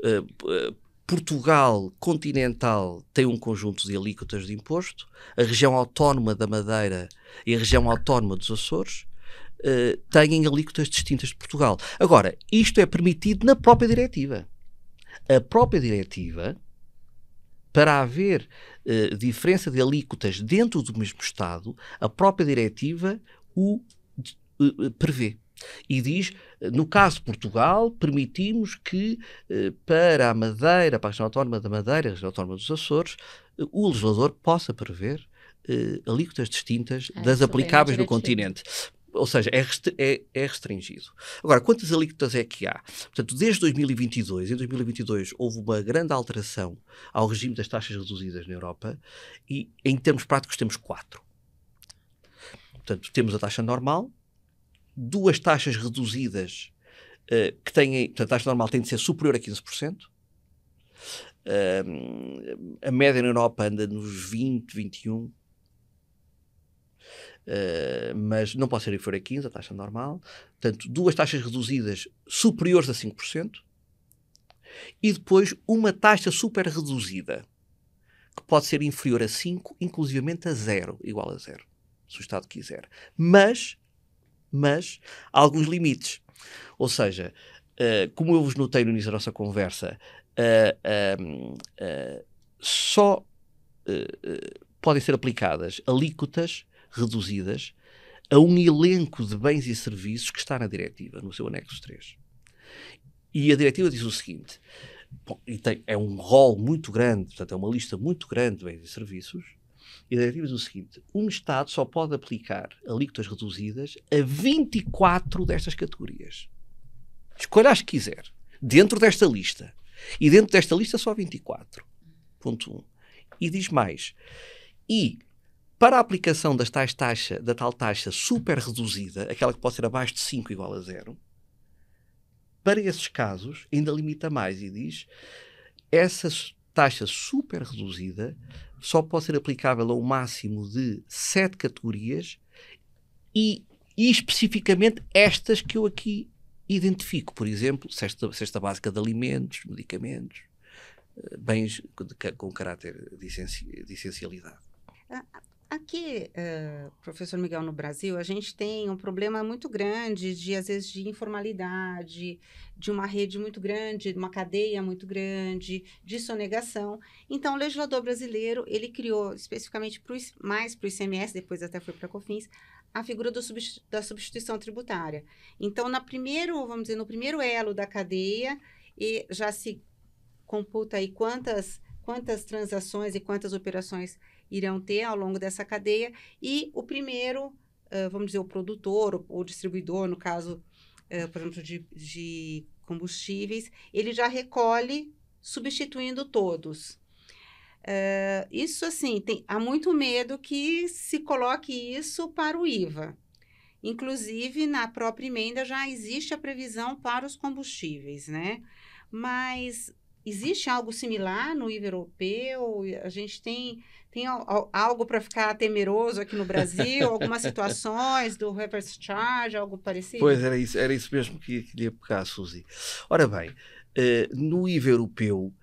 Uh, Portugal continental tem um conjunto de alíquotas de imposto, a região autónoma da Madeira e a região autónoma dos Açores. têm alíquotas distintas de Portugal. Agora, isto é permitido na própria diretiva. A própria diretiva para haver uh, diferença de alíquotas dentro do mesmo Estado, a própria diretiva o uh, prevê. E diz, no caso de Portugal, permitimos que para a Madeira, para a região autónoma da Madeira, a região autónoma dos Açores, o legislador possa prever alíquotas distintas é, das é aplicáveis no continente ou seja, é, é, é, restringido. Agora, quantas alíquotas é que há? Portanto, desde 2022, em 2022 houve uma grande alteração ao regime das taxas reduzidas na Europa e, em termos práticos, temos quatro. Portanto, temos a taxa normal, duas taxas reduzidas uh, que têm, portanto, a taxa normal tem de ser superior a 15%, uh, a média na Europa anda nos 20, 21%, eh, mas não pode ser inferior a 15, a taxa normal. Portanto, duas taxas reduzidas superiores a 5%. E depois uma taxa super reduzida, que pode ser inferior a 5, inclusivamente a 0, igual a 0, se o Estado quiser. Mas, mas, há alguns limites. Ou seja, uh, como eu vos notei no início da nossa conversa, uh, só podem ser aplicadas alíquotas reduzidas a um elenco de bens e serviços que está na diretiva, no seu anexo 3. E a diretiva diz o seguinte: bom, e tem, é um rol muito grande, portanto, é uma lista muito grande de bens e serviços. E a diretiva diz o seguinte: um Estado só pode aplicar alíquotas reduzidas a 24 destas categorias. Escolha as que quiser, dentro desta lista. E dentro desta lista só 24. Ponto 1. Um. E diz mais. E para a aplicação das tais taxa, da tal taxa super reduzida, aquela que pode ser abaixo de 5 igual a zero, para esses casos ainda limita mais e diz essa taxa super reduzida só pode ser aplicável a um máximo de 7 categorias e, e especificamente estas que eu aqui identifico, por exemplo, cesta, cesta básica de alimentos, medicamentos, eh, bens com caráter de essencialidade. Aqui, uh, eh, professor Miguel, no Brasil, a gente tem um problema muito grande de, às vezes, de informalidade, de uma rede muito grande, uma cadeia muito grande, de sonegação. Então, o legislador brasileiro, ele criou especificamente pro, mais para o ICMS, depois até foi para a COFINS, a figura do, da substituição tributária. Então, na primeiro, vamos dizer, no primeiro elo da cadeia, e já se computa aí quantas quantas transações e quantas operações irão ter ao longo dessa cadeia. E o primeiro, uh, vamos dizer, o produtor ou distribuidor, no caso, uh, por exemplo, de, de combustíveis, ele já recolhe substituindo todos. Uh, isso, assim, tem, há muito medo que se coloque isso para o IVA. Inclusive, na própria emenda já existe a previsão para os combustíveis, né? Mas Existe algo similar no nível europeu? A gente tem, tem algo para ficar temeroso aqui no Brasil? Algumas situações do reverse charge, algo parecido? Pois, era isso, era isso mesmo que, queria lhe ia Suzy. Ora bem, uh, no nível europeu uh,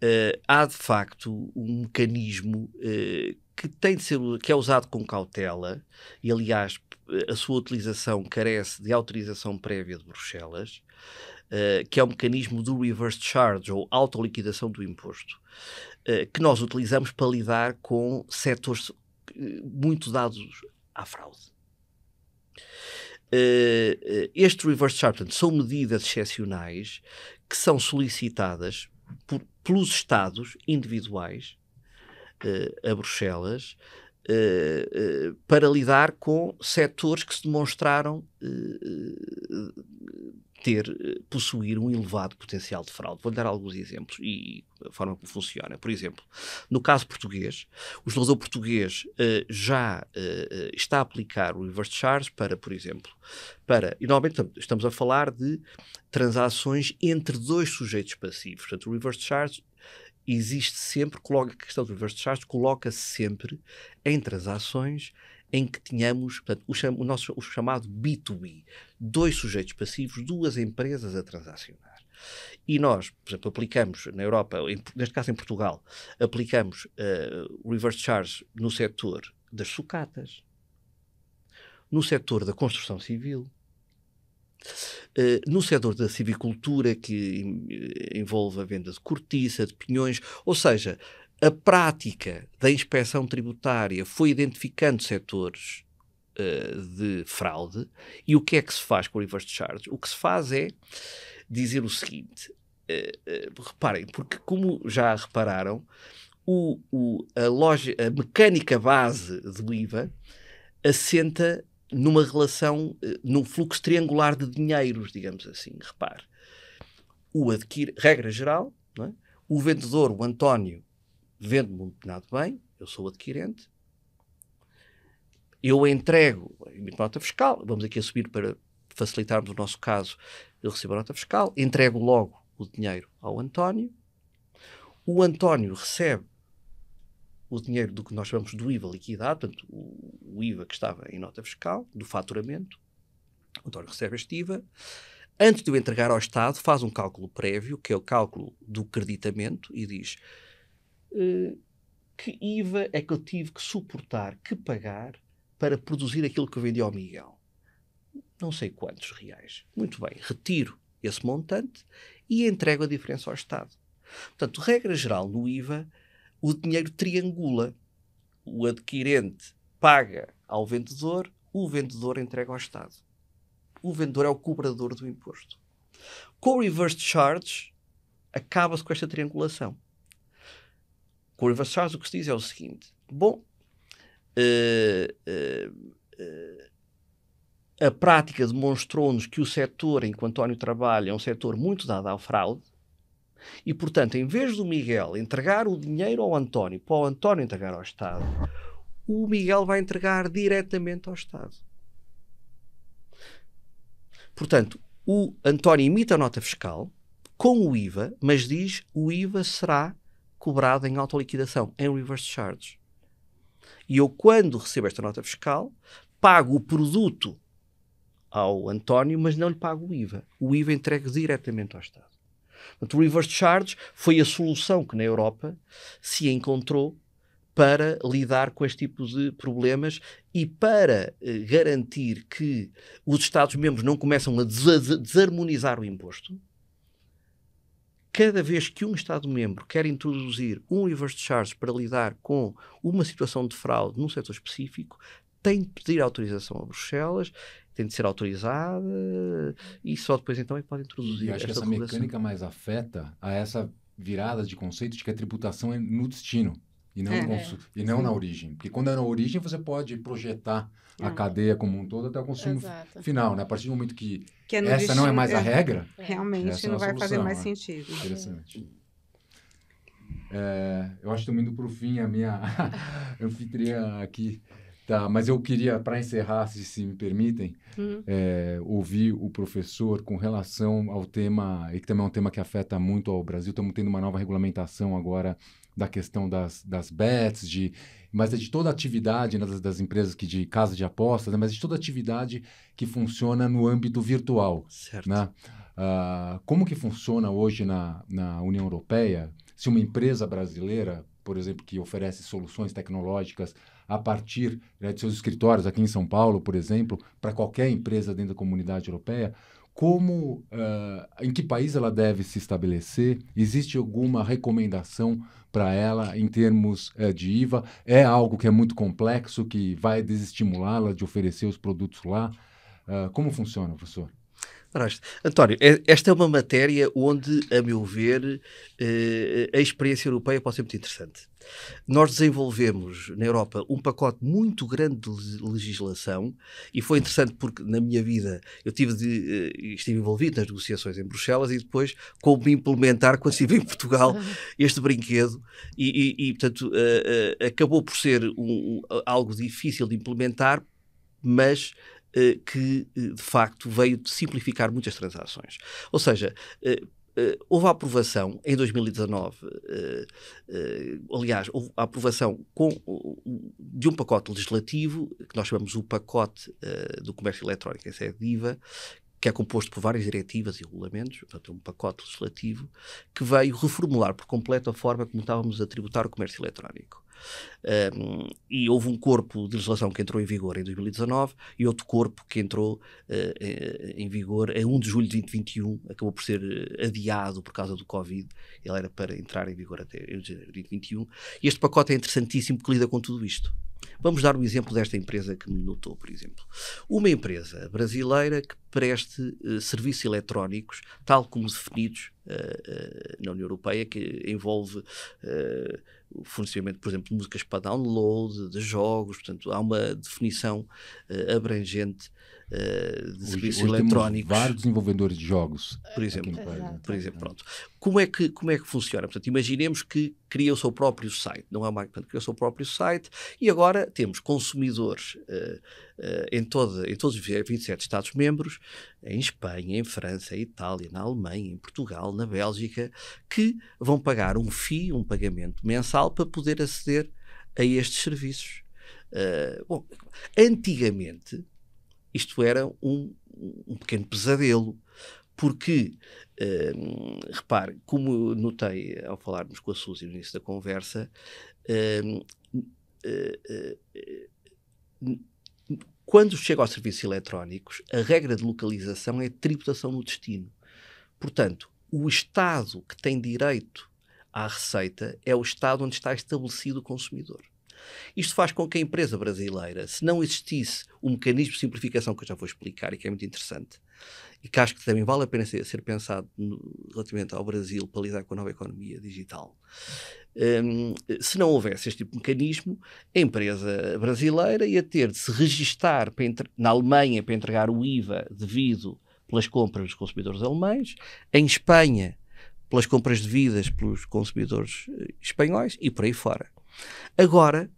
eh, há de facto um mecanismo uh, que tem de ser que é usado com cautela e aliás a sua utilização carece de autorização prévia de Bruxelas eh, que é o mecanismo do reverse charge ou autoliquidação do imposto, uh, que nós utilizamos para lidar com setores eh, muito dados à fraude. Uh, este reverse charge portanto, são medidas excepcionais que são solicitadas por, pelos Estados individuais a Bruxelas Uh, uh, para lidar com setores que se demonstraram uh, ter, eh, possuir um elevado potencial de fraude. vou dar alguns exemplos e a forma como funciona. Por exemplo, no caso português, o legislador português uh, já uh, está a aplicar o reverse charge para, por exemplo, para, e normalmente estamos a falar de transações entre dois sujeitos passivos. Portanto, o reverse charge existe sempre, coloca, a questão do reverse charge coloca-se sempre em transações em que tínhamos portanto, o, o, nosso, o chamado B2B, dois sujeitos passivos, duas empresas a transacionar. E nós, por exemplo, aplicamos na Europa, em, neste caso em Portugal, aplicamos uh, reverse charge no setor das sucatas, no setor da construção civil, Uh, no setor da civicultura, que eh, envolve a venda de cortiça, de pinhões, ou seja, a prática da inspeção tributária foi identificando setores uh, de fraude e o que é que se faz com o reverse charge? O que se faz é dizer o seguinte: uh, uh, reparem, porque como já repararam, o, o, a, loja, a mecânica base do IVA assenta numa relação, num fluxo triangular de dinheiros, digamos assim. Repare, o adquire, regra geral, é? o vendedor, o António, vendo-me um determinado bem, eu sou adquirente, eu entrego, emito nota fiscal, vamos aqui a subir para facilitarmos o nosso caso, eu recebo a nota fiscal, entrego logo o dinheiro ao António, o António recebe o dinheiro do que nós chamamos do IVA liquidado, portanto, o, o IVA que estava em nota fiscal, do faturamento, o António recebe este IVA, antes de o entregar ao Estado, faz um cálculo prévio, que é o cálculo do creditamento, e diz: eh, que IVA é que eu tive que suportar, que pagar para produzir aquilo que eu vendi ao Miguel? Não sei quantos reais. Muito bem, retiro esse montante e entrego a diferença ao Estado. Portanto, regra geral, no IVA, o dinheiro triangula. O adquirente paga ao vendedor, o vendedor entrega ao Estado. O vendedor é o cobrador do imposto. Com o reverse charge, acaba-se com esta triangulação. Curva Charles o que se diz é o seguinte: bom, uh, uh, a prática demonstrou-nos que o setor em que o António trabalha é um setor muito dado à fraude. E, portanto, em vez do Miguel entregar o dinheiro ao António, para o António entregar ao Estado, o Miguel vai entregar diretamente ao Estado. Portanto, o António imita a nota fiscal com o IVA, mas diz o IVA será cobrado em autoliquidação, em reverse charge. E eu, quando recebo esta nota fiscal, pago o produto ao António, mas não lhe pago o IVA. O IVA é entregue diretamente ao Estado. Portanto, o reverse charge foi a solução que na Europa se encontrou para lidar com este tipo de problemas e para eh, garantir que os Estados-membros não começam a des desarmonizar o imposto, cada vez que um Estado-membro quer introduzir um reverse charge para lidar com uma situação de fraude num setor específico, tem de pedir autorização a Bruxelas, tem de ser autorizada e só depois então é que pode introduzir. E acho que essa mecânica mais afeta a essa virada de conceito de que a tributação é no destino. E não, é, é. e não na origem. Porque quando é na origem, você pode projetar é. a cadeia como um todo até o consumo Exato. final. Né? A partir do momento que que é Essa destino, não é mais a é. regra? Realmente Essa é não vai solução, fazer mais né? sentido. Interessante. É, eu acho que estamos indo para o fim, a minha anfitriã aqui. Tá, mas eu queria, para encerrar, se, se, me permitem, hum. é, ouvir o professor com relação ao tema, e que também é um tema que afeta muito ao Brasil. Estamos tendo uma nova regulamentação agora da questão das, das bets, de mas é de toda atividade né, das, das, empresas que de casa de apostas, né, mas é de toda atividade que funciona no âmbito virtual. Certo. Né? Uh, como que funciona hoje na, na União Europeia se uma empresa brasileira, por exemplo, que oferece soluções tecnológicas a partir né, de seus escritórios aqui em São Paulo, por exemplo, para qualquer empresa dentro da comunidade europeia, como, uh, em que país ela deve se estabelecer? Existe alguma recomendação para ela em termos uh, de IVA? É algo que é muito complexo, que vai desestimulá-la de oferecer os produtos lá? Uh, como funciona, professor? António, é, esta é uma matéria onde, a meu ver, eh, a experiência europeia pode ser muito interessante. Nós desenvolvemos na Europa um pacote muito grande de legislação e foi interessante porque na minha vida eu tive de, eh, estive envolvido nas negociações em Bruxelas e depois como implementar quando estive em Portugal este brinquedo e, e, e portanto eh, acabou por ser um, um, algo difícil de implementar mas eh, que, eh, de facto, veio simplificar muitas transações. Ou seja, eh, houve a aprovação em 2019, aliás, houve a aprovação com, de um pacote legislativo, que nós chamamos o pacote do comércio eletrónico, em é IVA, DIVA, que é composto por várias diretivas e regulamentos, portanto, é um pacote legislativo, que veio reformular por completo a forma como estávamos a tributar o comércio eletrónico. Um, e houve um corpo de legislação que entrou em vigor em 2019 e outro corpo que entrou uh, em vigor a 1 de julho de 2021, acabou por ser eh, adiado por causa do Covid, ele era para entrar em vigor até em janeiro de 2021. E este pacote é interessantíssimo porque lida com tudo isto. Vamos dar o um exemplo desta empresa que me notou, por exemplo. Uma empresa brasileira que preste uh, serviços eletrónicos, tal como definidos uh, uh, na União Europeia, que envolve o funcionamento, por exemplo, de músicas para download, de jogos, portanto, há uma definição uh, abrangente eh, de hoje, serviços hoje eletrónicos. vários desenvolvedores de jogos. Por exemplo, por exemplo pronto. Como, é que, como é que funciona? Portanto, imaginemos que cria o seu próprio site, não é mais, portanto, cria o seu próprio site e agora temos consumidores uh, uh, em, toda em todos os 27 Estados-membros, em Espanha, em França, em Itália, na Alemanha, em Portugal, na Bélgica, que vão pagar um FII, um pagamento mensal, para poder aceder a estes serviços. Uh, bom, antigamente, isto era um, um pequeno pesadelo. Porque, hum, repare, como notei ao falarmos com a Suzy no início da conversa, hum, hum, quando chega aos serviços eletrónicos, a regra de localização é tributação no destino. Portanto, o Estado que tem direito à receita é o Estado onde está estabelecido o consumidor. Isto faz com que a empresa brasileira, se não existisse o mecanismo de simplificação que eu já vou explicar e que é muito interessante, e que acho que também vale a pena ser, ser pensado no, relativamente ao Brasil para lidar com a nova economia digital. Um, se não houvesse este tipo de mecanismo, a empresa brasileira ia ter de se registar entre, na Alemanha para entregar o IVA devido pelas compras dos consumidores alemães, em Espanha pelas compras devidas pelos consumidores eh, espanhóis e por aí fora. Agora,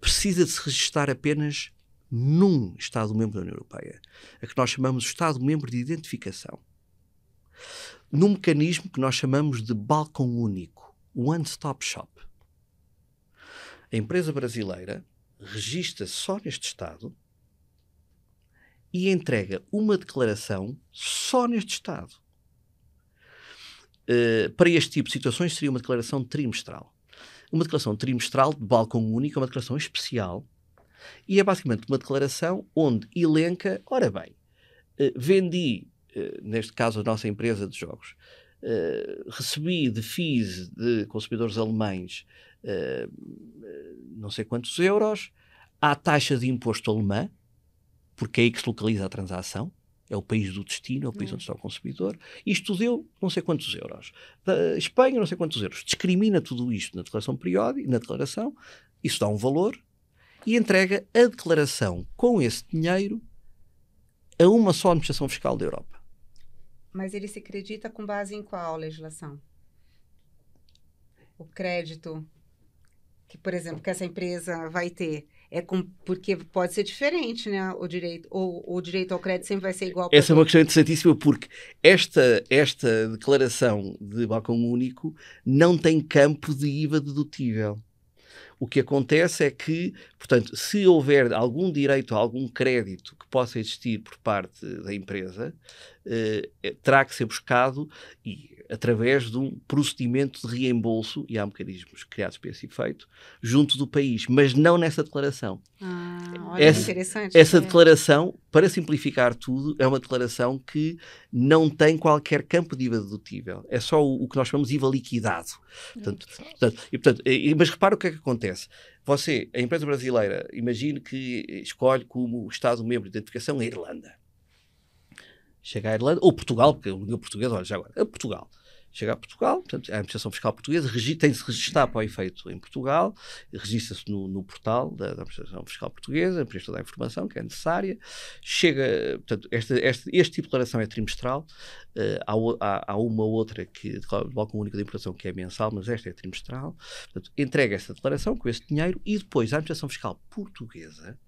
precisa de se registar apenas num Estado-membro da União Europeia, a que nós chamamos de Estado-membro de identificação, num mecanismo que nós chamamos de balcão único, one-stop shop. A empresa brasileira registra só neste Estado e entrega uma declaração só neste Estado. Uh, para este tipo de situações seria uma declaração trimestral. Uma declaração trimestral de balcão único é uma declaração especial e é basicamente uma declaração onde elenca, ora bem, eh, vendi, eh, neste caso a nossa empresa de jogos, eh, recebi de FIIs de consumidores alemães não sei quantos euros, à taxa de imposto alemã, porque é aí que se localiza a transação, é o país do destino, é o país uhum. onde está o consumidor. Isto deu não sei quantos euros. Da Espanha, não sei quantos euros. Discrimina tudo isto na declaração periódica, na declaração, isso dá um valor e entrega a declaração com esse dinheiro a uma só administração fiscal da Europa. Mas ele se acredita com base em qual legislação? O crédito que, por exemplo, que essa empresa vai ter é com, porque pode ser diferente, né? O direito, ou o direito ao crédito sempre vai ser igual. Essa é uma questão interessantíssima porque esta, esta declaração de balcão único não tem campo de IVA dedutível. O que acontece é que, portanto, se houver algum direito a algum crédito que possa existir por parte da empresa, eh, terá que ser buscado e através de um procedimento de reembolso, e há mecanismos criados para esse efeito, junto do país, mas não nessa declaração. Ah, olha, essa, interessante. Essa é. declaração, para simplificar tudo, é uma declaração que não tem qualquer campo de IVA dedutível. É só o, o que nós chamamos de IVA liquidado. Portanto, uhum. portanto, e, portanto, e, mas repara o que é que acontece. Você, a empresa brasileira, imagine que escolhe como Estado-membro de identificação a Irlanda chega à Irlanda, ou Portugal, porque a língua portuguesa, olha, já agora, a Portugal. Chega a Portugal, portanto, a Administração Fiscal Portuguesa tem de se registrar para o efeito em Portugal, registra-se no, no, portal da, da, Administração Fiscal Portuguesa, presta toda a informação que é necessária. Chega, portanto, esta, este, este tipo de declaração é trimestral, uh, há, há, uma outra que, de balcão único de importação, que é mensal, mas esta é trimestral. Portanto, entrega essa declaração com esse dinheiro e depois a Administração Fiscal Portuguesa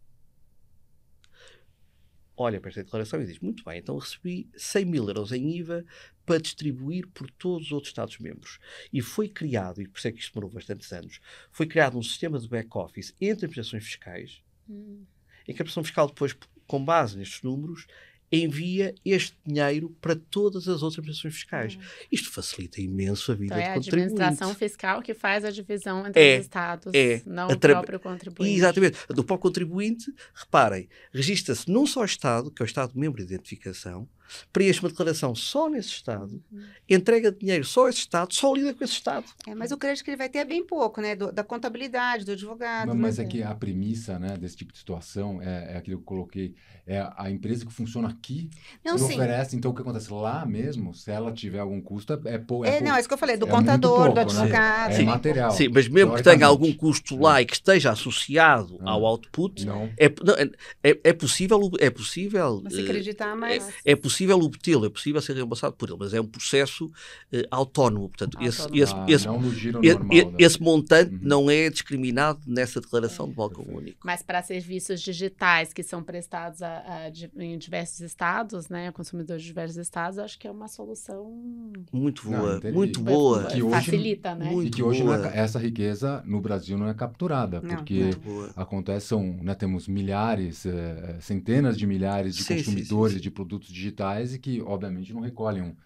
olha para esta declaração e diz: Muito bem, então recebi 100 mil euros em IVA para distribuir por todos os outros Estados-membros. E foi criado, e por isso é que isto demorou bastantes anos, foi criado um sistema de back-office entre administrações fiscais, hum. em que a pressão fiscal depois, com base nestes números, envia este dinheiro para todas as outras administrações fiscais. Uhum. Isto facilita imenso a vida então, do contribuinte. É a administração fiscal que faz a divisão entre é, os estados, é, não o próprio contribuinte. Exatamente. Do próprio contribuinte, reparem, registra-se num só estado, que é o estado membro de identificação, preenche uma declaração só nesse Estado, uhum. entrega dinheiro só a esse Estado, só lida com esse Estado. É, mas o crédito que ele vai ter é bem pouco, né? Do, da contabilidade, do advogado. Não, mas né? é que a premissa né, desse tipo de situação é, é aquilo que eu coloquei. É a empresa que funciona aqui não, não oferece. Então, o que acontece lá mesmo, se ela tiver algum custo, é, é, é, é Não, é isso que eu falei, do é contador, pouco, do né? advogado. Né? É, material. Sim, mas mesmo que tenha algum custo lá e que esteja associado não. ao output, não. É, é, é, possível... É possível... Mas se acreditar eh, mais... é possível possível obtê-lo, é possível ser reembolsado por ele, mas é um processo uh, autónomo. Portanto, ah, né? esse, montante uhum. não é discriminado nessa declaração é, de balcão perfeito. único. Mas para serviços digitais que são prestados a, a, em diversos estados, né, consumidores de diversos estados, acho que é uma solução muito boa, não, né? muito boa. Que hoje, Facilita, né? Muito e que hoje boa. É essa riqueza no Brasil não é capturada, não, porque não. acontecem, né, temos milhares, eh, centenas de milhares de sim, consumidores sim, sim, de produtos digitais e que, obviamente, não recolhem um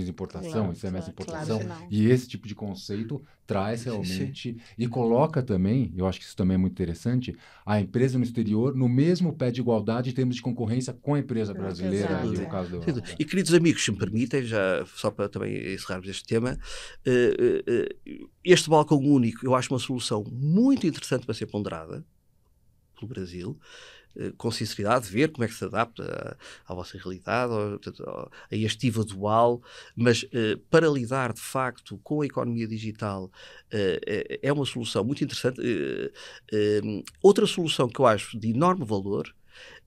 de importação, claro, ICMS de importação. Claro, e esse tipo de conceito traz realmente e coloca também, eu acho que isso também é muito interessante, a empresa no exterior no mesmo pé de igualdade em termos de concorrência com a empresa brasileira. Né, é, é. caso da e, queridos amigos, se me permitem, já só para também encerrarmos este tema, eh, eh, eh, este balcão único eu acho uma solução muito interessante para ser ponderada pelo Brasil eh, com sinceridade, ver como é que se adapta à, à vossa realidade, a, a este IVA dual, mas uh, para lidar de facto com a economia digital eh, é, uma solução muito interessante. Ehm, outra solução que eu acho de enorme valor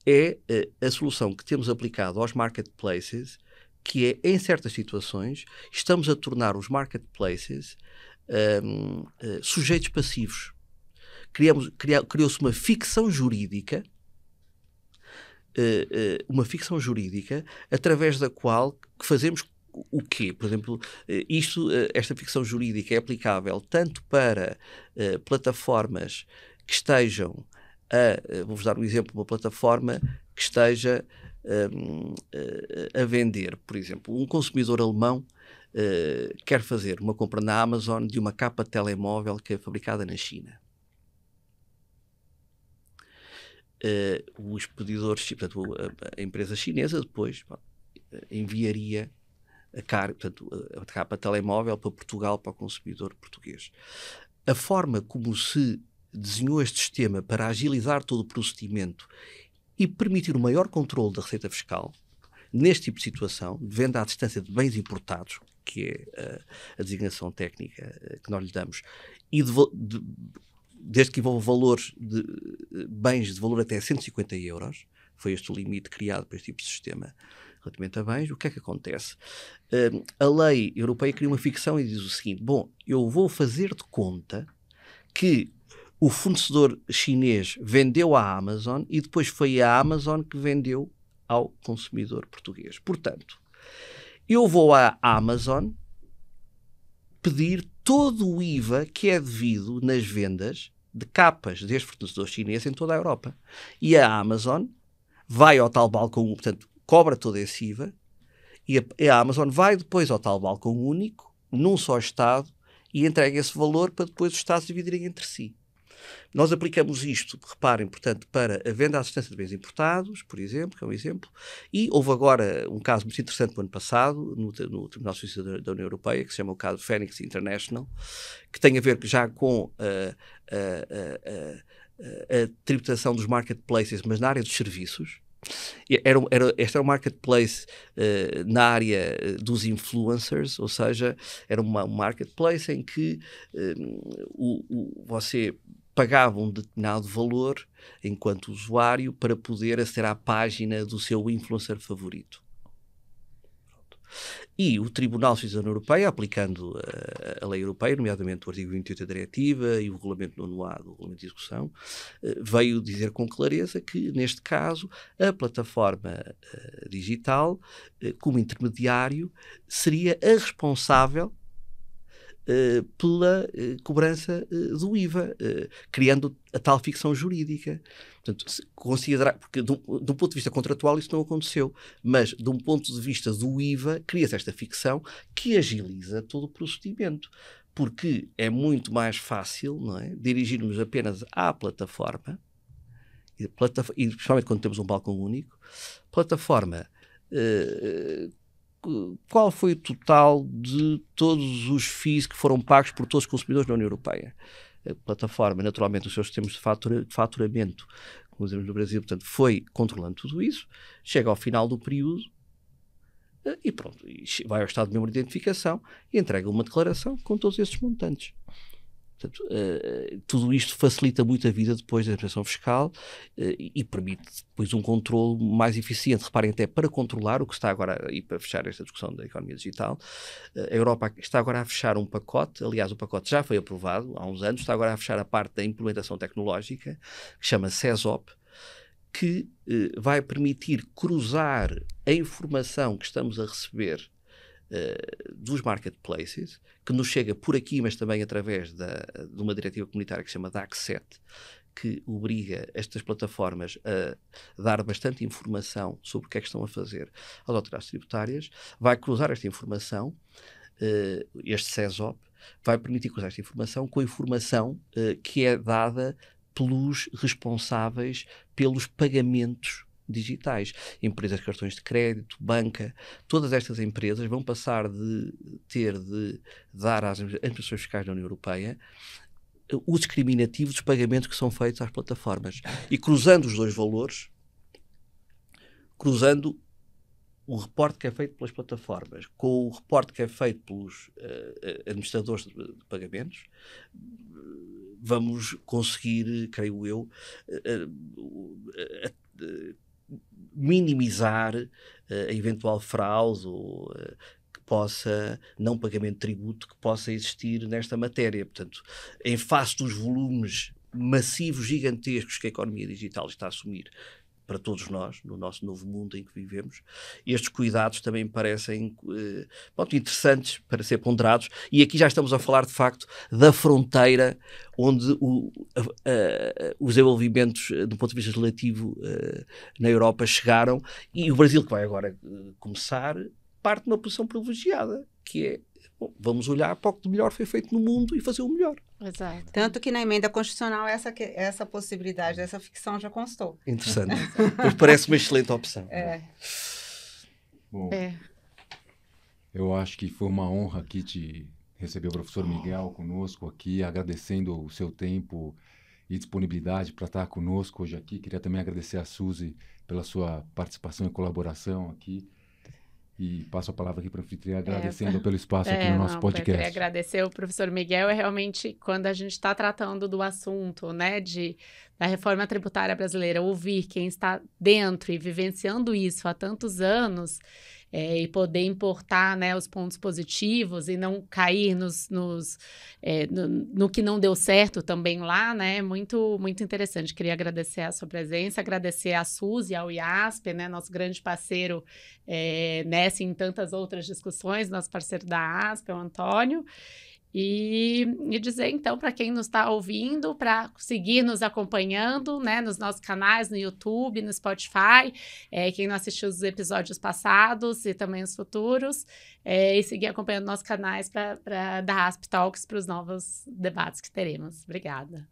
é a solução que temos aplicado aos marketplaces, que é, em certas situações, estamos a tornar os marketplaces ehm, sujeitos passivos. Criou-se uma ficção jurídica uh, uma ficção jurídica através da qual fazemos o quê? Por exemplo, eh, isto, esta ficção jurídica é aplicável tanto para uh, plataformas que estejam a, uh, vou-vos dar um exemplo, uma plataforma que esteja um, a vender, por exemplo, um consumidor alemão uh, quer fazer uma compra na Amazon de uma capa de telemóvel que é fabricada na China. uh, eh, os pedidores, portanto, a, a empresa chinesa depois enviaria a, carga, portanto, a capa telemóvel para Portugal, para o consumidor português. A forma como se desenhou este sistema para agilizar todo o procedimento e permitir o maior controle da receita fiscal, neste tipo de situação, de venda à distância de bens importados, que é a, eh, a designação técnica eh, que nós lhe damos, e de, de desde que envolva valores de bens de valor até 150 euros, foi este o limite criado para este tipo de sistema relativamente a bens, o que é que acontece? Uh, a lei europeia cria uma ficção e diz o seguinte: bom, eu vou fazer de conta que o fornecedor chinês vendeu à Amazon e depois foi a Amazon que vendeu ao consumidor português. Portanto, eu vou à Amazon pedir todo o IVA que é devido nas vendas de capas deste fornecedor chinês em toda a Europa. E a Amazon vai ao tal balcão, portanto, cobra todo esse IVA, e a, a Amazon vai depois ao tal balcão único, num só Estado, e entrega esse valor para depois os Estados dividirem entre si. Nós aplicamos isto, reparem, portanto, para a venda à assistência de bens importados, por exemplo, que é um exemplo, e houve agora um caso muito interessante no ano passado, no, no Tribunal de Justiça da, da, União Europeia, que se chama o caso Phoenix International, que tem a ver já com eh, eh, eh, a tributação dos marketplaces, mas na área dos serviços. Era, era, este era um marketplace uh, na área dos influencers, ou seja, era uma, um marketplace em que o, o, você pagava um determinado valor enquanto usuário para poder aceder à página do seu influencer favorito. E o Tribunal de Europeu Europeia, aplicando a, eh, a, lei europeia, nomeadamente o artigo 28 da diretiva e o regulamento 9A do regulamento de execução, eh, veio dizer com clareza que, neste caso, a plataforma eh, digital, como intermediário, seria a responsável eh, pela uh, cobrança eh, do IVA, criando a tal ficção jurídica. Portanto, considerar, porque de um, de um, ponto de vista contratual isso não aconteceu, mas de um ponto de vista do IVA, cria-se esta ficção que agiliza todo o procedimento. Porque é muito mais fácil não é, dirigirmos apenas à plataforma, e, plataforma, e principalmente quando temos um balcão único, plataforma Uh, qual foi o total de todos os FIIs que foram pagos por todos os consumidores na União Europeia? A plataforma, naturalmente, os seus sistemas de, faturamento, como dizemos no Brasil, portanto, foi controlando tudo isso, chega ao final do período eh, e pronto, vai ao Estado-membro de identificação e entrega uma declaração com todos esses montantes. Portanto, uh, tudo isto facilita muito a vida depois da administração fiscal uh, e permite depois um controle mais eficiente. Reparem até para controlar o que está agora, e para fechar esta discussão da economia digital, uh, a Europa está agora a fechar um pacote, aliás o pacote já foi aprovado há uns anos, está agora a fechar a parte da implementação tecnológica, que chama CESOP, que vai permitir cruzar a informação que estamos a receber eh, dos marketplaces, que nos chega por aqui, mas também através da, de uma diretiva comunitária que se chama DAC 7, que obriga estas plataformas a dar bastante informação sobre o que é que estão a fazer às autoridades tributárias, vai cruzar esta informação, eh, este CESOP, vai permitir cruzar esta informação com a informação eh, que é dada pelos responsáveis pelos pagamentos digitais. Empresas de cartões de crédito, banca, todas estas empresas vão passar de ter de dar às administrações fiscais da União Europeia eh, o discriminativo dos pagamentos que são feitos às plataformas. E cruzando os dois valores, cruzando o reporte que é feito pelas plataformas com o reporte que é feito pelos uh, administradores de, de pagamentos, vamos conseguir, creio eu, uh, uh, minimizar eh, a eventual fraude ou eh, possa, não pagamento de tributo que possa existir nesta matéria. Portanto, em face dos volumes massivos, gigantescos que a economia digital está a assumir, para todos nós, no nosso novo mundo em que vivemos, estes cuidados também parecem eh, muito interessantes para ser ponderados. E aqui já estamos a falar, de facto, da fronteira onde o, a, a, os desenvolvimentos, eh, do ponto de vista legislativo, a, eh, na Europa chegaram e o Brasil, que vai agora eh, começar, parte de uma posição privilegiada, que é bom, vamos olhar para o que de melhor foi feito no mundo e fazer o melhor. Exato. Tanto que na emenda constitucional essa, essa possibilidade, essa ficção já constou. Interessante. parece uma excelente opção. É? é. Bom, é. eu acho que foi uma honra aqui te receber o professor Miguel conosco aqui, agradecendo o seu tempo e disponibilidade para estar conosco hoje aqui. Queria também agradecer a Suzy pela sua participação e colaboração aqui. E passo a palavra aqui para o anfitriã, é, agradecendo é, pelo espaço é, aqui no nosso não, podcast. Eu queria agradecer o professor Miguel. É realmente quando a gente está tratando do assunto, né, de, da reforma tributária brasileira, ouvir quem está dentro e vivenciando isso há tantos anos é, e poder importar né, os pontos positivos e não cair nos, nos é, no, no, que não deu certo também lá, né? Muito, muito interessante. Queria agradecer a sua presença, agradecer a Suzy, ao IASP, né, nosso grande parceiro é, nessa né, assim, e em tantas outras discussões, nosso parceiro da ASP, o Antônio. E, e dizer então para quem nos está ouvindo, para seguir nos acompanhando, né, nos nossos canais no YouTube, no Spotify, é, quem não assistiu os episódios passados e também os futuros, é, e seguir acompanhando nossos canais para dar Rasp Talks para os novos debates que teremos. Obrigada.